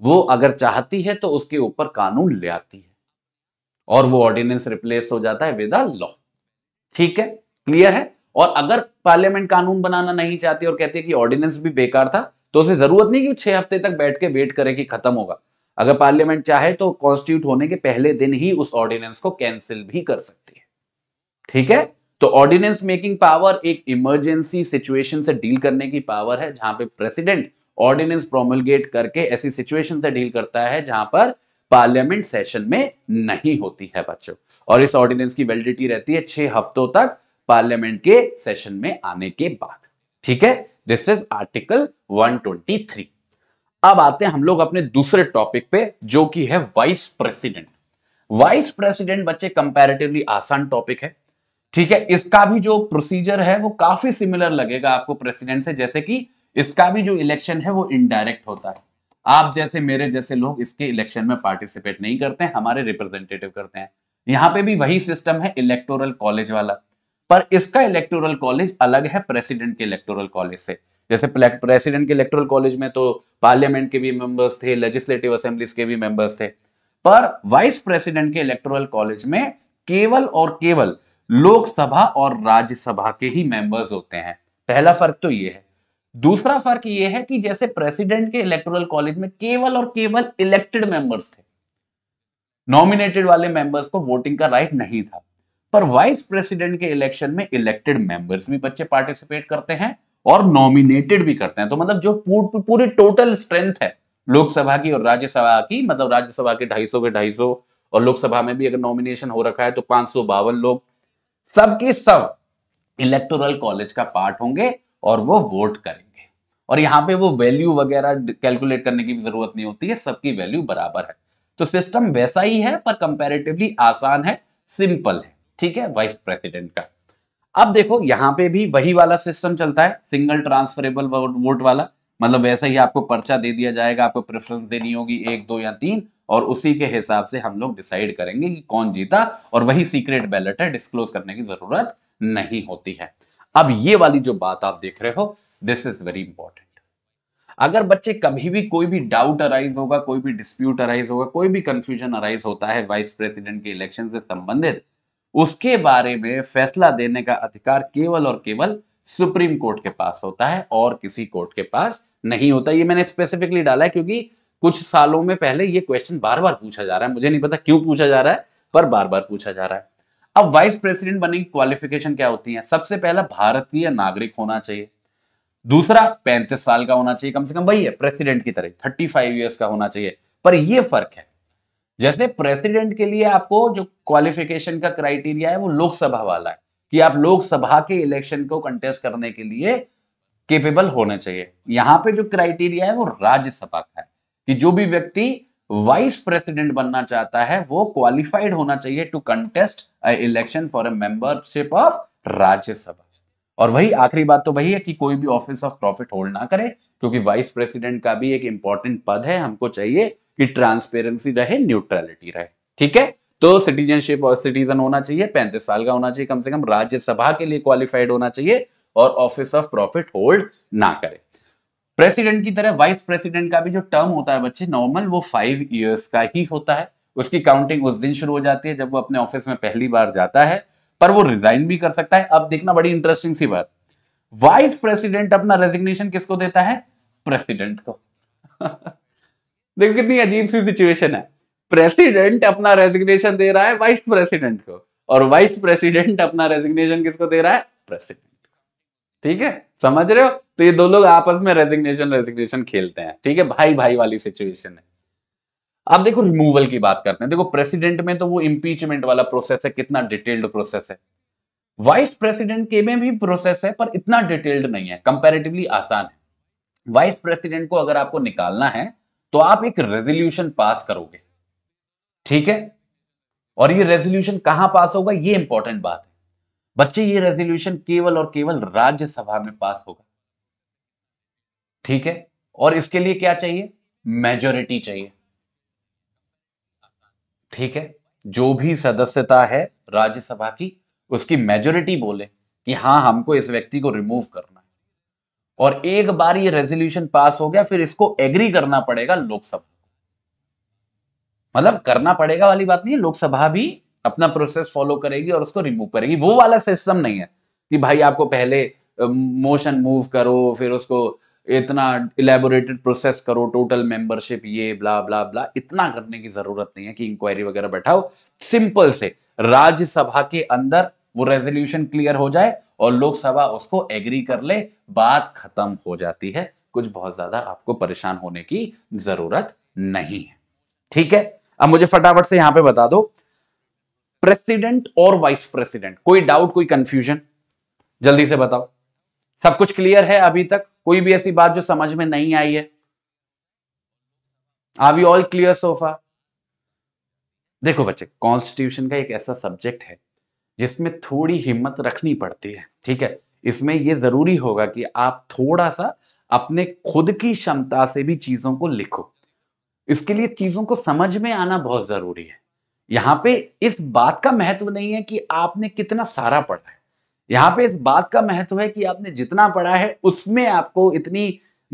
वो अगर चाहती है तो उसके ऊपर कानून ले आती है और वो ऑर्डिनेंस रिप्लेस हो जाता है विद अ लॉ ठीक है क्लियर है और अगर पार्लियामेंट कानून बनाना नहीं चाहती और कहती है कि ऑर्डिनेंस भी बेकार था तो उसे जरूरत नहीं कि छह हफ्ते तक बैठ के वेट करे कि खत्म होगा अगर पार्लियामेंट चाहे तो कॉन्स्टिट्यूट होने के पहले दिन ही उस ऑर्डिनेंस को कैंसिल भी कर सकती है ठीक है तो ऑर्डिनेंस मेकिंग पावर एक इमरजेंसी सिचुएशन से डील करने की पावर है जहां पे प्रेसिडेंट ऑर्डिनेंस प्रोमुलगेट करके ऐसी सिचुएशन से डील करता है जहां पर पार्लियामेंट सेशन में नहीं होती है बच्चों और इस ऑर्डिनेंस की वैलिडिटी रहती है छह हफ्तों तक पार्लियामेंट के सेशन में आने के बाद ठीक है दिस इज आर्टिकल 123 अब आते हैं हम लोग अपने दूसरे टॉपिक पे जो कि है वाइस प्रेसिडेंट वाइस प्रेसिडेंट बच्चे कंपैरेटिवली आसान टॉपिक है ठीक है इसका भी जो प्रोसीजर है वो काफी सिमिलर लगेगा आपको प्रेसिडेंट से जैसे कि इसका भी जो इलेक्शन है वो इनडायरेक्ट होता है आप जैसे मेरे जैसे लोग इसके इलेक्शन में पार्टिसिपेट नहीं करते हैं हमारे रिप्रेजेंटेटिव करते हैं यहाँ पे भी वही सिस्टम है इलेक्टोरल कॉलेज वाला पर इसका इलेक्टोरल कॉलेज अलग है प्रेसिडेंट के इलेक्टोरल कॉलेज से जैसे प्रेसिडेंट के इलेक्टोरल कॉलेज में तो पार्लियामेंट के भी मेंबर्स थे लेजिस्लेटिव असेंबली के भी मेंबर्स थे पर वाइस प्रेसिडेंट के इलेक्टोरल कॉलेज में केवल और केवल लोकसभा और राज्यसभा के ही मेंबर्स होते हैं पहला फर्क तो ये है दूसरा फर्क यह है कि जैसे प्रेसिडेंट के इलेक्टोरल कॉलेज में केवल और केवल इलेक्टेड मेंबर्स थे नॉमिनेटेड वाले मेंबर्स को वोटिंग का राइट नहीं था पर वाइस प्रेसिडेंट के इलेक्शन में इलेक्टेड मेंबर्स भी बच्चे पार्टिसिपेट करते हैं और नॉमिनेटेड भी करते हैं तो मतलब जो पूर, पूरी टोटल स्ट्रेंथ है लोकसभा की और राज्यसभा की मतलब राज्यसभा के ढाई के ढाई और लोकसभा में भी अगर नॉमिनेशन हो रखा है तो पांच लोग सबके सब इलेक्टोरल कॉलेज का पार्ट होंगे और वो वोट करें और यहाँ पे वो वैल्यू वगैरह कैलकुलेट करने की भी जरूरत नहीं होती है सबकी वैल्यू बराबर है तो सिस्टम वैसा ही है पर कंपेरेटिवली आसान है सिंपल है ठीक है वाइस प्रेसिडेंट का अब देखो यहाँ पे भी वही वाला सिस्टम चलता है सिंगल ट्रांसफरेबल वोट वाला मतलब वैसा ही आपको पर्चा दे दिया जाएगा आपको प्रेफरेंस देनी होगी एक दो या तीन और उसी के हिसाब से हम लोग डिसाइड करेंगे कि कौन जीता और वही सीक्रेट बैलेट है डिस्क्लोज करने की जरूरत नहीं होती है अब ये वाली जो बात आप देख रहे हो दिस इज वेरी इंपॉर्टेंट अगर बच्चे कभी भी कोई भी डाउट अराइज होगा कोई भी डिस्प्यूट अराइज होगा कोई भी कंफ्यूजन अराइज होता है वाइस प्रेसिडेंट के इलेक्शन से संबंधित उसके बारे में फैसला देने का अधिकार केवल और केवल सुप्रीम कोर्ट के पास होता है और किसी कोर्ट के पास नहीं होता ये मैंने स्पेसिफिकली डाला है क्योंकि कुछ सालों में पहले ये क्वेश्चन बार बार पूछा जा रहा है मुझे नहीं पता क्यों पूछा जा रहा है पर बार बार पूछा जा रहा है अब वाइस प्रेसिडेंट बनने की क्वालिफिकेशन क्या होती है सबसे पहला भारतीय नागरिक होना चाहिए दूसरा पैंतीस साल का होना चाहिए कम से कम वही है प्रेसिडेंट की तरह थर्टी फाइव ईयर्स का होना चाहिए पर यह फर्क है जैसे प्रेसिडेंट के लिए आपको जो क्वालिफिकेशन का क्राइटेरिया है वो लोकसभा वाला है कि आप लोकसभा के इलेक्शन को कंटेस्ट करने के लिए केपेबल होने चाहिए यहां पे जो क्राइटेरिया है वो राज्यसभा का है कि जो भी व्यक्ति वाइस प्रेसिडेंट बनना चाहता है वो क्वालिफाइड होना चाहिए to contest election for a membership of Rajya Sabha और वही आखिरी बात तो वही है कि कोई भी ऑफिस ऑफ प्रॉफिट होल्ड ना करे क्योंकि वाइस प्रेसिडेंट का भी एक इंपॉर्टेंट पद है हमको चाहिए कि ट्रांसपेरेंसी रहे न्यूट्रलिटी रहे ठीक है तो सिटीजनशिप और सिटीजन होना चाहिए पैंतीस साल का होना चाहिए कम से कम राज्यसभा के लिए क्वालिफाइड होना चाहिए और ऑफिस ऑफ प्रॉफिट होल्ड ना करे प्रेसिडेंट की तरह वाइस प्रेसिडेंट का भी जो टर्म होता है बच्चे नॉर्मल वो फाइव ईयर्स का ही होता है उसकी काउंटिंग उस दिन शुरू हो जाती है जब वो अपने ऑफिस में पहली बार जाता है पर वो रिजाइन भी कर सकता है अब देखना बड़ी इंटरेस्टिंग सी बात वाइस प्रेसिडेंट अपना रेजिग्नेशन किसको देता है प्रेसिडेंट को देखो कितनी अजीब सी सिचुएशन है प्रेसिडेंट अपना रेजिग्नेशन दे रहा है वाइस प्रेसिडेंट को और वाइस प्रेसिडेंट अपना रेजिग्नेशन किसको दे रहा है प्रेसिडेंट ठीक है समझ रहे हो तो ये दो लोग आपस में रेजिग्नेशन रेजिग्नेशन खेलते हैं ठीक है भाई भाई वाली सिचुएशन है अब देखो रिमूवल की बात करते हैं देखो प्रेसिडेंट में तो वो इम्पीचमेंट वाला प्रोसेस है कितना डिटेल्ड प्रोसेस है वाइस प्रेसिडेंट के में भी प्रोसेस है पर इतना डिटेल्ड नहीं है कंपैरेटिवली आसान है वाइस प्रेसिडेंट को अगर आपको निकालना है तो आप एक रेजोल्यूशन पास करोगे ठीक है और ये रेजोल्यूशन कहां पास होगा ये इंपॉर्टेंट बात है बच्चे ये रेजोल्यूशन केवल और केवल राज्यसभा में पास होगा ठीक है और इसके लिए क्या चाहिए मेजोरिटी चाहिए ठीक है जो भी सदस्यता है राज्यसभा की उसकी मेजोरिटी बोले कि हाँ हमको इस व्यक्ति को रिमूव करना है और एक बार ये रेजोल्यूशन पास हो गया फिर इसको एग्री करना पड़ेगा लोकसभा मतलब करना पड़ेगा वाली बात नहीं है लोकसभा भी अपना प्रोसेस फॉलो करेगी और उसको रिमूव करेगी वो वाला सिस्टम नहीं है कि भाई आपको पहले मोशन मूव करो फिर उसको इतना इलेबोरेटेड प्रोसेस करो टोटल मेंबरशिप ये ब्ला ब्ला ब्ला इतना करने की जरूरत नहीं है कि इंक्वायरी वगैरह बैठाओ सिंपल से राज्यसभा के अंदर वो रेजोल्यूशन क्लियर हो जाए और लोकसभा उसको एग्री कर ले बात खत्म हो जाती है कुछ बहुत ज्यादा आपको परेशान होने की जरूरत नहीं है ठीक है अब मुझे फटाफट से यहां पे बता दो प्रेसिडेंट और वाइस प्रेसिडेंट कोई डाउट कोई कंफ्यूजन जल्दी से बताओ सब कुछ क्लियर है अभी तक कोई भी ऐसी बात जो समझ में नहीं आई है are we all clear so far देखो बच्चे कॉन्स्टिट्यूशन का एक ऐसा सब्जेक्ट है जिसमें थोड़ी हिम्मत रखनी पड़ती है ठीक है इसमें यह जरूरी होगा कि आप थोड़ा सा अपने खुद की क्षमता से भी चीजों को लिखो इसके लिए चीजों को समझ में आना बहुत जरूरी है यहां पे इस बात का महत्व नहीं है कि आपने कितना सारा पढ़ा है यहाँ पे इस बात का महत्व है कि आपने जितना पढ़ा है उसमें आपको इतनी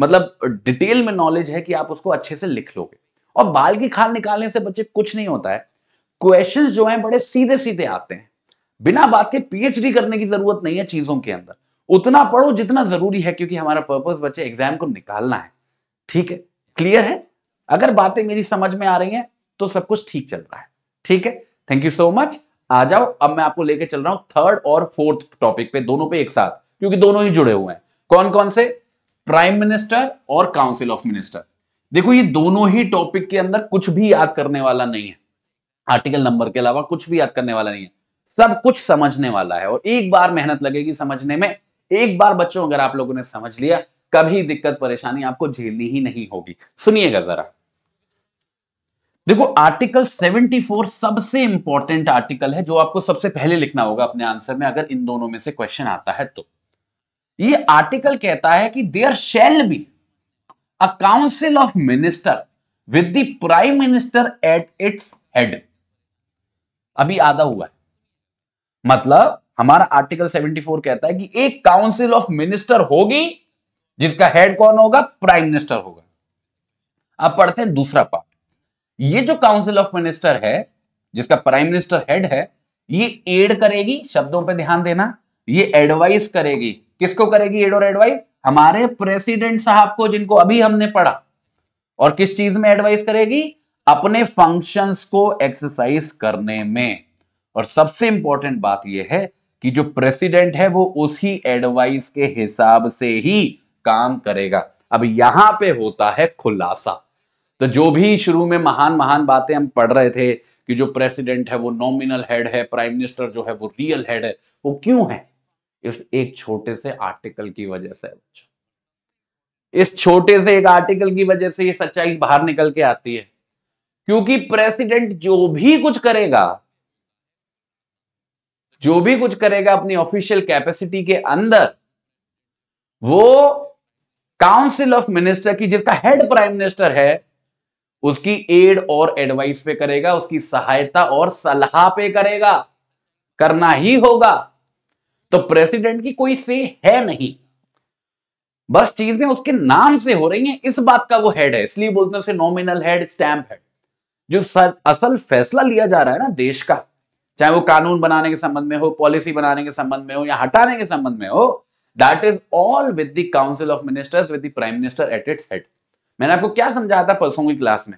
मतलब डिटेल में नॉलेज है कि आप उसको अच्छे से लिख लोगे और बाल की खाल निकालने से बच्चे कुछ नहीं होता है क्वेश्चंस जो हैं बड़े सीधे सीधे आते हैं बिना बात के पीएचडी करने की जरूरत नहीं है चीजों के अंदर उतना पढ़ो जितना जरूरी है क्योंकि हमारा पर्पज बच्चे एग्जाम को निकालना है ठीक है क्लियर है अगर बातें मेरी समझ में आ रही है तो सब कुछ ठीक चल रहा है ठीक है थैंक यू सो मच आ जाओ अब मैं आपको लेके चल रहा हूं थर्ड और फोर्थ टॉपिक पे दोनों पे एक साथ क्योंकि दोनों ही जुड़े हुए हैं कौन कौन से प्राइम मिनिस्टर और काउंसिल ऑफ मिनिस्टर देखो ये दोनों ही टॉपिक के अंदर कुछ भी याद करने वाला नहीं है आर्टिकल नंबर के अलावा कुछ भी याद करने वाला नहीं है सब कुछ समझने वाला है और एक बार मेहनत लगेगी समझने में एक बार बच्चों अगर आप लोगों ने समझ लिया कभी दिक्कत परेशानी आपको झेलनी ही नहीं होगी सुनिएगा जरा देखो आर्टिकल 74 सबसे इंपॉर्टेंट आर्टिकल है जो आपको सबसे पहले लिखना होगा अपने आंसर में अगर इन दोनों में से क्वेश्चन आता है तो ये आर्टिकल कहता है कि there shall be a council of minister with the prime minister at its head अभी आधा हुआ है मतलब हमारा आर्टिकल 74 कहता है कि एक काउंसिल ऑफ मिनिस्टर होगी जिसका हेड कौन होगा प्राइम मिनिस्टर होगा अब पढ़ते हैं दूसरा पार्ट ये जो काउंसिल ऑफ मिनिस्टर है जिसका प्राइम मिनिस्टर हेड है ये एड करेगी शब्दों पर ध्यान देना ये एडवाइस करेगी किसको करेगी एड और एडवाइस हमारे प्रेसिडेंट साहब को जिनको अभी हमने पढ़ा और किस चीज में एडवाइस करेगी अपने फंक्शंस को एक्सरसाइज करने में और सबसे इंपॉर्टेंट बात यह है कि जो प्रेसिडेंट है वो उसी एडवाइस के हिसाब से ही काम करेगा अब यहां पे होता है खुलासा तो जो भी शुरू में महान महान बातें हम पढ़ रहे थे कि जो प्रेसिडेंट है वो नॉमिनल हेड है प्राइम मिनिस्टर जो है वो रियल हेड है वो क्यों है इस एक छोटे से आर्टिकल की वजह से इस छोटे से एक आर्टिकल की वजह से ये सच्चाई बाहर निकल के आती है क्योंकि प्रेसिडेंट जो भी कुछ करेगा जो भी कुछ करेगा अपनी ऑफिशियल कैपेसिटी के अंदर वो काउंसिल ऑफ मिनिस्टर की जिसका हेड प्राइम मिनिस्टर है उसकी एड और एडवाइस पे करेगा उसकी सहायता और सलाह पे करेगा करना ही होगा तो प्रेसिडेंट की कोई से है नहीं बस चीजें उसके नाम से हो रही हैं इस बात का वो हेड है इसलिए बोलते हैं उसे नॉमिनल हेड स्टैंप हेड जो असल फैसला लिया जा रहा है ना देश का चाहे वो कानून बनाने के संबंध में हो पॉलिसी बनाने के संबंध में हो या हटाने के संबंध में हो that is all with the council of ministers with the prime minister at its head मैंने आपको क्या समझाया था परसों की क्लास में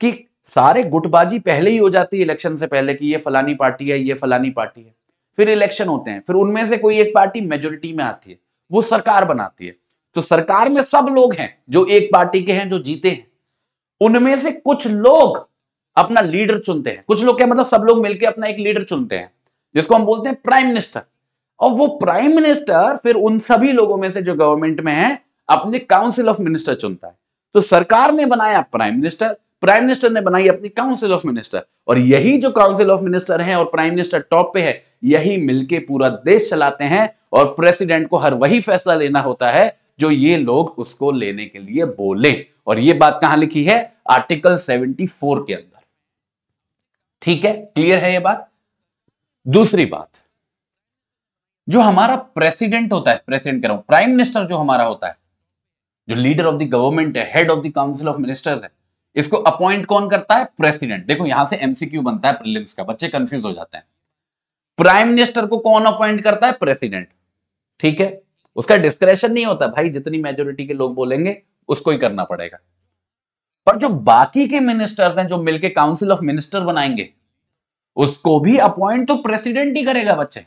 कि सारे गुटबाजी पहले ही हो जाती है इलेक्शन से पहले कि ये फलानी पार्टी है ये फलानी पार्टी है फिर इलेक्शन होते हैं फिर उनमें से कोई एक पार्टी मेजोरिटी में आती है वो सरकार बनाती है तो सरकार में सब लोग हैं जो एक पार्टी के हैं जो जीते हैं उनमें से कुछ लोग अपना लीडर चुनते हैं कुछ लोग क्या मतलब सब लोग मिलकर अपना एक लीडर चुनते हैं जिसको हम बोलते हैं प्राइम मिनिस्टर और वो प्राइम मिनिस्टर फिर उन सभी लोगों में से जो गवर्नमेंट में है अपने काउंसिल ऑफ मिनिस्टर चुनता है तो सरकार ने बनाया प्राइम मिनिस्टर प्राइम मिनिस्टर ने बनाई अपनी काउंसिल ऑफ मिनिस्टर और यही जो काउंसिल ऑफ मिनिस्टर हैं और प्राइम मिनिस्टर टॉप पे है यही मिलके पूरा देश चलाते हैं और प्रेसिडेंट को हर वही फैसला लेना होता है जो ये लोग उसको लेने के लिए बोले और ये बात कहां लिखी है आर्टिकल 74 के अंदर ठीक है क्लियर है यह बात दूसरी बात जो हमारा प्रेसिडेंट होता है प्रेसिडेंट कह रहा हूं प्राइम मिनिस्टर जो हमारा होता है जो लीडर ऑफ द गवर्नमेंट है head of the council of ministers है इसको अपॉइंट कौन करता है प्रेसिडेंट देखो यहां से एमसीक्यू बनता है प्रीलिम्स का बच्चे कंफ्यूज हो जाते हैं प्राइम मिनिस्टर को कौन अपॉइंट करता है प्रेसिडेंट ठीक है उसका डिस्क्रेशन नहीं होता भाई जितनी मेजोरिटी के लोग बोलेंगे उसको ही करना पड़ेगा पर जो बाकी के मिनिस्टर्स हैं जो मिलके काउंसिल ऑफ मिनिस्टर बनाएंगे उसको भी अपॉइंट तो प्रेसिडेंट ही करेगा बच्चे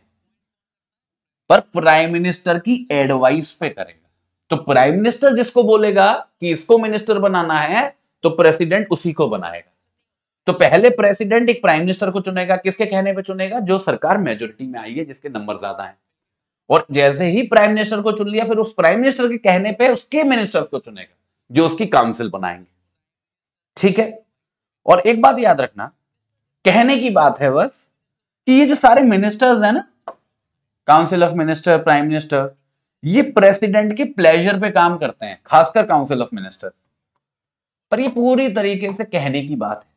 पर प्राइम मिनिस्टर की एडवाइस पे करेगा तो प्राइम मिनिस्टर जिसको बोलेगा कि इसको मिनिस्टर बनाना है तो प्रेसिडेंट उसी को बनाएगा तो पहले प्रेसिडेंट एक प्राइम मिनिस्टर को चुनेगा किसके कहने पे चुनेगा जो सरकार मेजोरिटी में आई है जिसके नंबर ज्यादा हैं और जैसे ही प्राइम मिनिस्टर को चुन लिया फिर उस प्राइम मिनिस्टर के कहने पे उसके मिनिस्टर्स को चुनेगा जो उसकी काउंसिल बनाएंगे ठीक है और एक बात याद रखना कहने की बात है बस कि ये जो सारे मिनिस्टर्स है ना council of minister prime minister ये प्रेसिडेंट के प्लेजर पे काम करते हैं खासकर काउंसिल ऑफ मिनिस्टर पर ये पूरी तरीके से कहने की बात है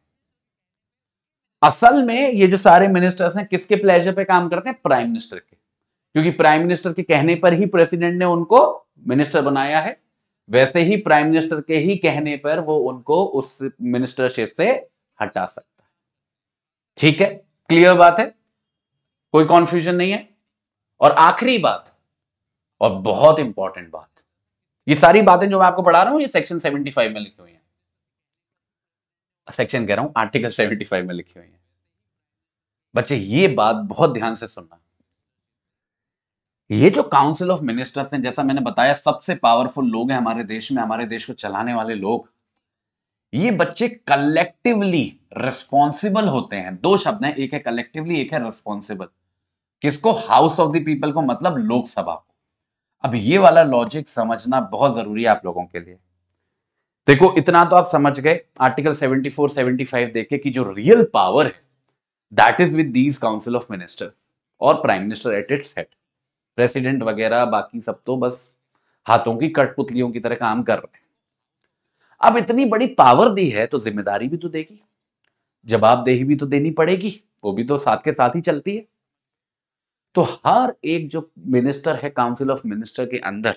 असल में ये जो सारे मिनिस्टर्स हैं किसके प्लेजर पे काम करते हैं प्राइम मिनिस्टर के क्योंकि प्राइम मिनिस्टर के कहने पर ही प्रेसिडेंट ने उनको मिनिस्टर बनाया है वैसे ही प्राइम मिनिस्टर के ही कहने पर वो उनको उस मिनिस्टरशिप से हटा सकता है ठीक है क्लियर बात है कोई कॉन्फ्यूजन नहीं है और आखिरी बात और बहुत इंपॉर्टेंट बात ये सारी बातें जो मैं आपको पढ़ा रहा हूं ये सेक्शन 75 में लिखी हुई है सेक्शन कह रहा हूं आर्टिकल 75 में लिखी हुई है बच्चे ये बात बहुत ध्यान से सुनना ये जो काउंसिल ऑफ मिनिस्टर्स हैं जैसा मैंने बताया सबसे पावरफुल लोग हैं हमारे देश में हमारे देश को चलाने वाले लोग ये बच्चे कलेक्टिवली रिस्पॉन्सिबल होते हैं दो शब्द हैं एक है कलेक्टिवली एक है रिस्पॉन्सिबल किसको हाउस ऑफ द पीपल को मतलब लोकसभा को अब ये वाला लॉजिक समझना बहुत जरूरी है आप लोगों के लिए देखो इतना तो आप समझ गए आर्टिकल 74 75 देखे कि जो रियल पावर है that is with these council of minister और prime minister at its head president वगैरह बाकी सब तो बस हाथों की कठपुतलियों की तरह काम कर रहे हैं अब इतनी बड़ी पावर दी है तो जिम्मेदारी भी तो देगी जवाबदेही भी तो देनी पड़ेगी वो भी तो साथ के साथ ही चलती है तो हर एक जो मिनिस्टर है काउंसिल ऑफ मिनिस्टर के अंदर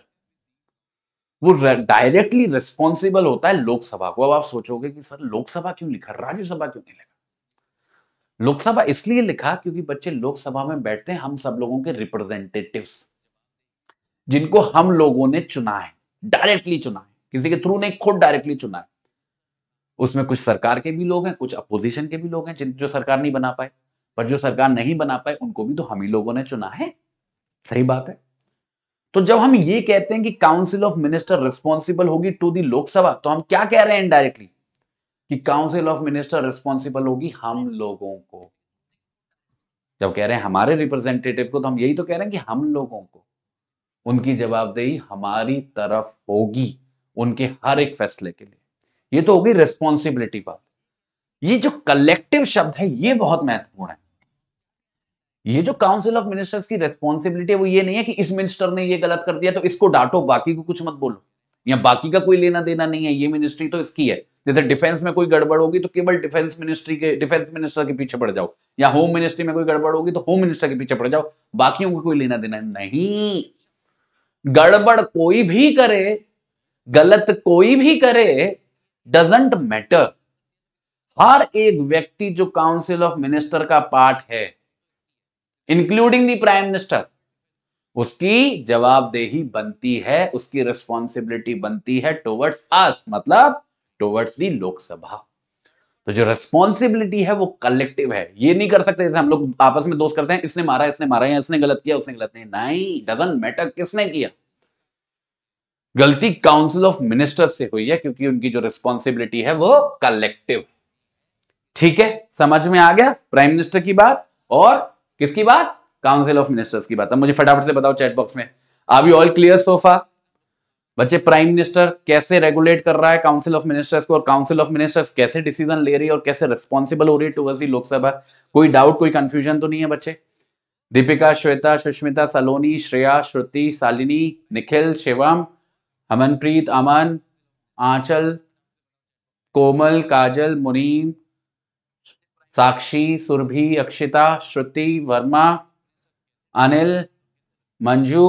वो डायरेक्टली रिस्पॉन्सिबल होता है लोकसभा को अब आप सोचोगे कि सर लोकसभा क्यों लिखा राज्यसभा क्यों नहीं लिखा लोकसभा इसलिए लिखा क्योंकि बच्चे लोकसभा में बैठते हैं हम सब लोगों के रिप्रेजेंटेटिव जिनको हम लोगों ने चुना है डायरेक्टली चुना है किसी के थ्रू नहीं खुद डायरेक्टली चुना है उसमें कुछ सरकार के भी लोग हैं कुछ अपोजिशन के भी लोग हैं जिन जो सरकार नहीं बना पाए पर जो सरकार नहीं बना पाए उनको भी तो हम ही लोगों ने चुना है सही बात है तो जब हम ये कहते हैं कि काउंसिल ऑफ मिनिस्टर रिस्पॉन्सिबल होगी टू दी लोकसभा तो हम क्या कह रहे हैं इनडायरेक्टली कि काउंसिल ऑफ मिनिस्टर रिस्पॉन्सिबल होगी हम लोगों को जब कह रहे हैं हमारे रिप्रेजेंटेटिव को तो हम यही तो कह रहे हैं कि हम लोगों को उनकी जवाबदेही हमारी तरफ होगी उनके हर एक फैसले के लिए ये तो होगी रिस्पॉन्सिबिलिटी बात ये जो कलेक्टिव शब्द है ये बहुत महत्वपूर्ण है ये जो काउंसिल ऑफ मिनिस्टर्स की रेस्पॉन्सिबिलिटी है वो ये नहीं है कि इस मिनिस्टर ने ये गलत कर दिया तो इसको डांटो बाकी को कुछ मत बोलो या बाकी का कोई लेना देना नहीं है ये मिनिस्ट्री तो इसकी है जैसे डिफेंस में कोई गड़बड़ होगी तो केवल डिफेंस मिनिस्ट्री के डिफेंस मिनिस्टर के पीछे पड़ जाओ या होम मिनिस्ट्री में कोई गड़बड़ होगी तो होम मिनिस्टर के पीछे पड़ जाओ बाकी को कोई लेना देना नहीं गड़बड़ कोई भी करे गलत कोई भी करे डजेंट मैटर हर एक व्यक्ति जो काउंसिल ऑफ मिनिस्टर का पार्ट है इंक्लूडिंग द प्राइम मिनिस्टर उसकी जवाबदेही बनती है उसकी रिस्पॉन्सिबिलिटी बनती है टुवर्ड्स अस मतलब टुवर्ड्स दी लोकसभा तो जो रिस्पॉन्सिबिलिटी है वो कलेक्टिव है ये नहीं कर सकते जैसे हम लोग आपस में दोस्त करते हैं इसने मारा इसने मारा या इसने गलत किया उसने गलत नहीं नहीं डजेंट मैटर किसने किया गलती काउंसिल ऑफ मिनिस्टर से हुई है क्योंकि उनकी जो रिस्पॉन्सिबिलिटी है वो कलेक्टिव ठीक है समझ में आ गया प्राइम मिनिस्टर की बात और किसकी बात काउंसिल ऑफ मिनिस्टर्स की बात अब मुझे फटाफट से बताओ चैट बॉक्स में are you all clear so far बच्चे प्राइम मिनिस्टर कैसे रेगुलेट कर रहा है काउंसिल ऑफ मिनिस्टर्स को और काउंसिल ऑफ मिनिस्टर्स कैसे डिसीजन ले रही है और कैसे रिस्पॉन्सिबल हो रही है टूवर्स दी लोकसभा कोई डाउट कोई कंफ्यूजन तो नहीं है बच्चे दीपिका श्वेता सुष्मिता सलोनी श्रेया श्रुति सालिनी निखिल शिवम हमनप्रीत अमन आंचल कोमल काजल मुनीम साक्षी सुरभि अक्षिता श्रुति वर्मा अनिल मंजू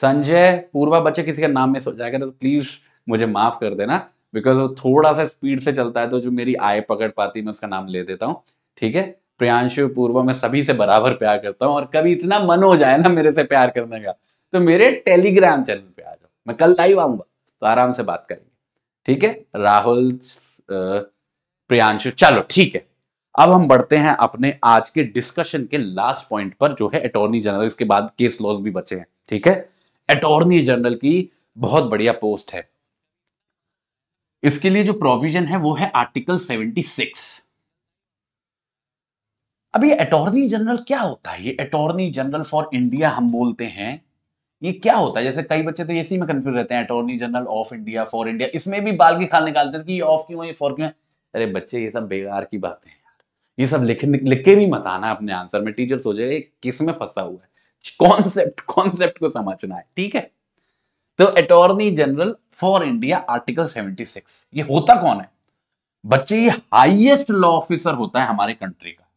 संजय पूर्वा बच्चे किसी का नाम में हो जाएगा तो प्लीज मुझे माफ कर देना बिकॉज वो थोड़ा सा स्पीड से चलता है तो जो मेरी आय पकड़ पाती मैं उसका नाम ले देता हूँ ठीक है प्रियांशु पूर्वा मैं सभी से बराबर प्यार करता हूँ और कभी इतना मन हो जाए ना मेरे से प्यार करने का तो मेरे टेलीग्राम चैनल पे आ जाओ मैं कल लाइव आऊंगा तो आराम से बात करेंगे ठीक है राहुल प्रियांशु चलो ठीक है अब हम बढ़ते हैं अपने आज के डिस्कशन के लास्ट पॉइंट पर जो है अटोर्नी जनरल इसके बाद केस लॉज भी बचे हैं ठीक है अटोर्नी जनरल की बहुत बढ़िया पोस्ट है इसके लिए जो प्रोविजन है वो है आर्टिकल 76 अब ये अटोर्नी जनरल क्या होता है ये अटोर्नी जनरल फॉर इंडिया हम बोलते हैं ये क्या होता है जैसे कई बच्चे तो इसी में कंफ्यूज रहते हैं attorney general of India for India इसमें भी बाल की खाल निकालते हैं कि ये ऑफ क्यों है ये फॉर क्यों है अरे बच्चे ये सब बेकार की बातें हैं ये सब लिख लिख के भी मत आना अपने आंसर में टीचर सोचेगा किस में फंसा हुआ है कॉन्सेप्ट कॉन्सेप्ट को समझना है ठीक है तो attorney general for India article 76 ये होता कौन है बच्चे ये हाईएस्ट लॉ ऑफिसर होता है हमारे कंट्री का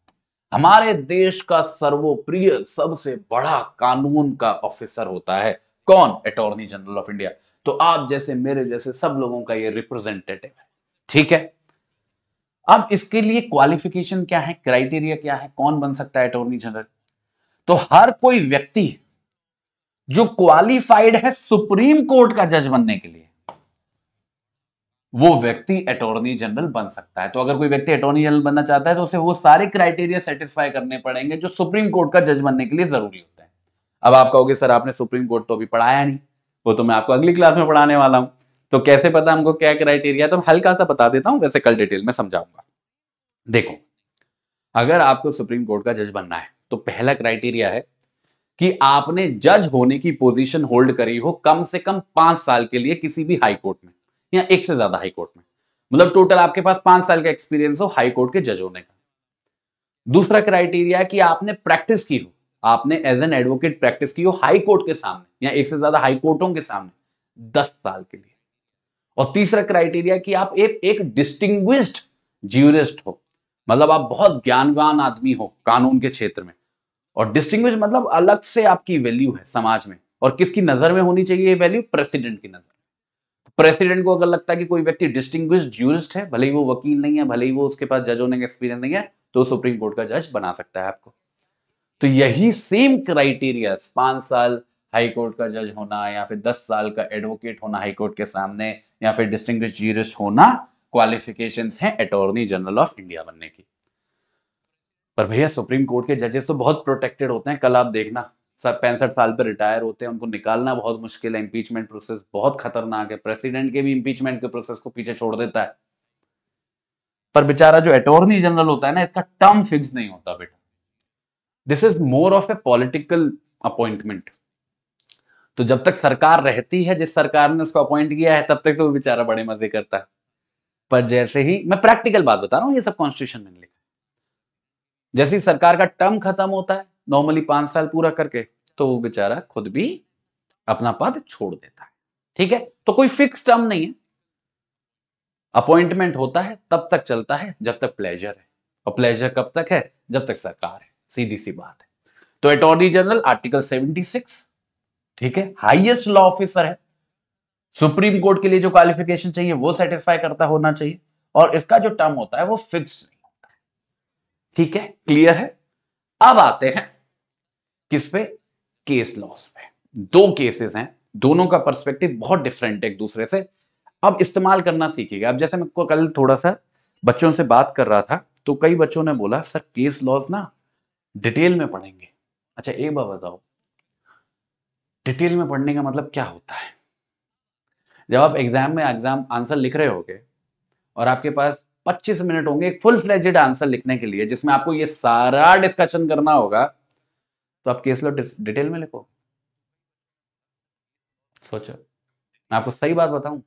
हमारे देश का सर्वोप्रिय सबसे बड़ा कानून का ऑफिसर होता है कौन अटोर्नी जनरल ऑफ इंडिया तो आप जैसे मेरे जैसे सब लोगों का ये रिप्रेजेंटेटिव है ठीक है अब इसके लिए क्वालिफिकेशन क्या है क्राइटेरिया क्या है कौन बन सकता है अटोर्नी जनरल तो हर कोई व्यक्ति जो क्वालिफाइड है सुप्रीम कोर्ट का जज बनने के लिए वो व्यक्ति अटोर्नी जनरल बन सकता है तो अगर कोई व्यक्ति अटोर्नी जनरल बनना चाहता है तो उसे वो सारे क्राइटेरिया सेटिस्फाई करने पड़ेंगे जो सुप्रीम कोर्ट का जज बनने के लिए जरूरी होता है अब आप कहोगे सर आपने सुप्रीम कोर्ट तो अभी पढ़ाया नहीं वो तो मैं आपको अगली क्लास में पढ़ाने वाला हूं तो कैसे पता हमको क्या क्राइटेरिया तो हल्का सा बता देता हूं वैसे कल डिटेल में समझाऊंगा देखो अगर आपको सुप्रीम कोर्ट का जज बनना है तो पहला क्राइटेरिया है कि आपने जज होने की पोजीशन होल्ड करी हो कम से कम पांच साल के लिए किसी भी हाई कोर्ट में या एक से ज्यादा हाई कोर्ट में मतलब टोटल आपके पास पांच साल का एक्सपीरियंस हो हाई कोर्ट के जज होने का दूसरा क्राइटेरिया कि आपने प्रैक्टिस की हो आपने एज एन एडवोकेट प्रैक्टिस की हो हाई कोर्ट के सामने या एक से ज्यादा हाई कोर्टों के सामने दस साल के लिए और तीसरा क्राइटेरिया कि आप एक एक डिस्टिंग्विश्ड ज्यूरिस्ट हो मतलब आप बहुत ज्ञानवान आदमी हो कानून के क्षेत्र में और डिस्टिंग्विश मतलब अलग से आपकी वैल्यू है समाज में और किसकी नजर में होनी चाहिए ये वैल्यू प्रेसिडेंट की नजर प्रेसिडेंट को अगर लगता है कि कोई व्यक्ति डिस्टिंग ज्यूरिस्ट है भले ही वो वकील नहीं है भले ही वो उसके पास जज होने का एक्सपीरियंस नहीं है तो सुप्रीम कोर्ट का जज बना सकता है आपको तो यही सेम क्राइटेरिया पांच साल हाई कोर्ट का जज होना या फिर दस साल का एडवोकेट होना हाई कोर्ट के सामने या फिर डिस्टिंग जूरिस्ट होना क्वालिफिकेशन है अटोर्नी जनरल ऑफ इंडिया बनने की पर भैया सुप्रीम कोर्ट के जजेस तो बहुत प्रोटेक्टेड होते हैं कल आप देखना सर पैंसठ साल पर रिटायर होते हैं उनको निकालना बहुत मुश्किल है इम्पीचमेंट प्रोसेस बहुत खतरनाक है प्रेसिडेंट के भी इम्पीचमेंट के प्रोसेस को पीछे छोड़ देता है पर बेचारा जो अटोर्नी जनरल होता है ना इसका टर्म फिक्स नहीं होता बेटा this is more of a political appointment तो जब तक सरकार रहती है जिस सरकार ने उसको अपॉइंट किया है तब तक तो वो बेचारा बड़े मजे करता है पर जैसे ही मैं प्रैक्टिकल बात बता रहा हूं ये सब कॉन्स्टिट्यूशन में लिखा जैसे ही सरकार का टर्म खत्म होता है नॉर्मली पांच साल पूरा करके तो वो बेचारा खुद भी अपना पद छोड़ देता है ठीक है तो कोई फिक्स टर्म नहीं है अपॉइंटमेंट होता है तब तक चलता है जब तक प्लेजर है और प्लेजर कब तक है जब तक सरकार है सीधी सी बात है तो अटॉर्नी जनरल आर्टिकल सिक्स ठीक है हाईएस्ट लॉ ऑफिसर है सुप्रीम कोर्ट के लिए जो क्वालिफिकेशन चाहिए वो सेटिस्फाई करता होना चाहिए और इसका जो टर्म होता है वो फिक्स नहीं होता ठीक है क्लियर है अब आते हैं किस पे केस लॉस पे दो केसेस हैं दोनों का पर्सपेक्टिव बहुत डिफरेंट है एक दूसरे से अब इस्तेमाल करना सीखिएगा अब जैसे मैं कल थोड़ा सा बच्चों से बात कर रहा था तो कई बच्चों ने बोला सर केस लॉस ना डिटेल में पढ़ेंगे अच्छा एक बार बताओ डिटेल में पढ़ने का मतलब क्या होता है जब आप एग्जाम में एग्जाम आंसर लिख रहे होगे और आपके पास 25 मिनट होंगे एक फुल फ्लेजेड आंसर लिखने के लिए जिसमें आपको ये सारा डिस्कशन करना होगा तो आप केस लो डिटेल में लिखो सोचो मैं आपको सही बात बताऊं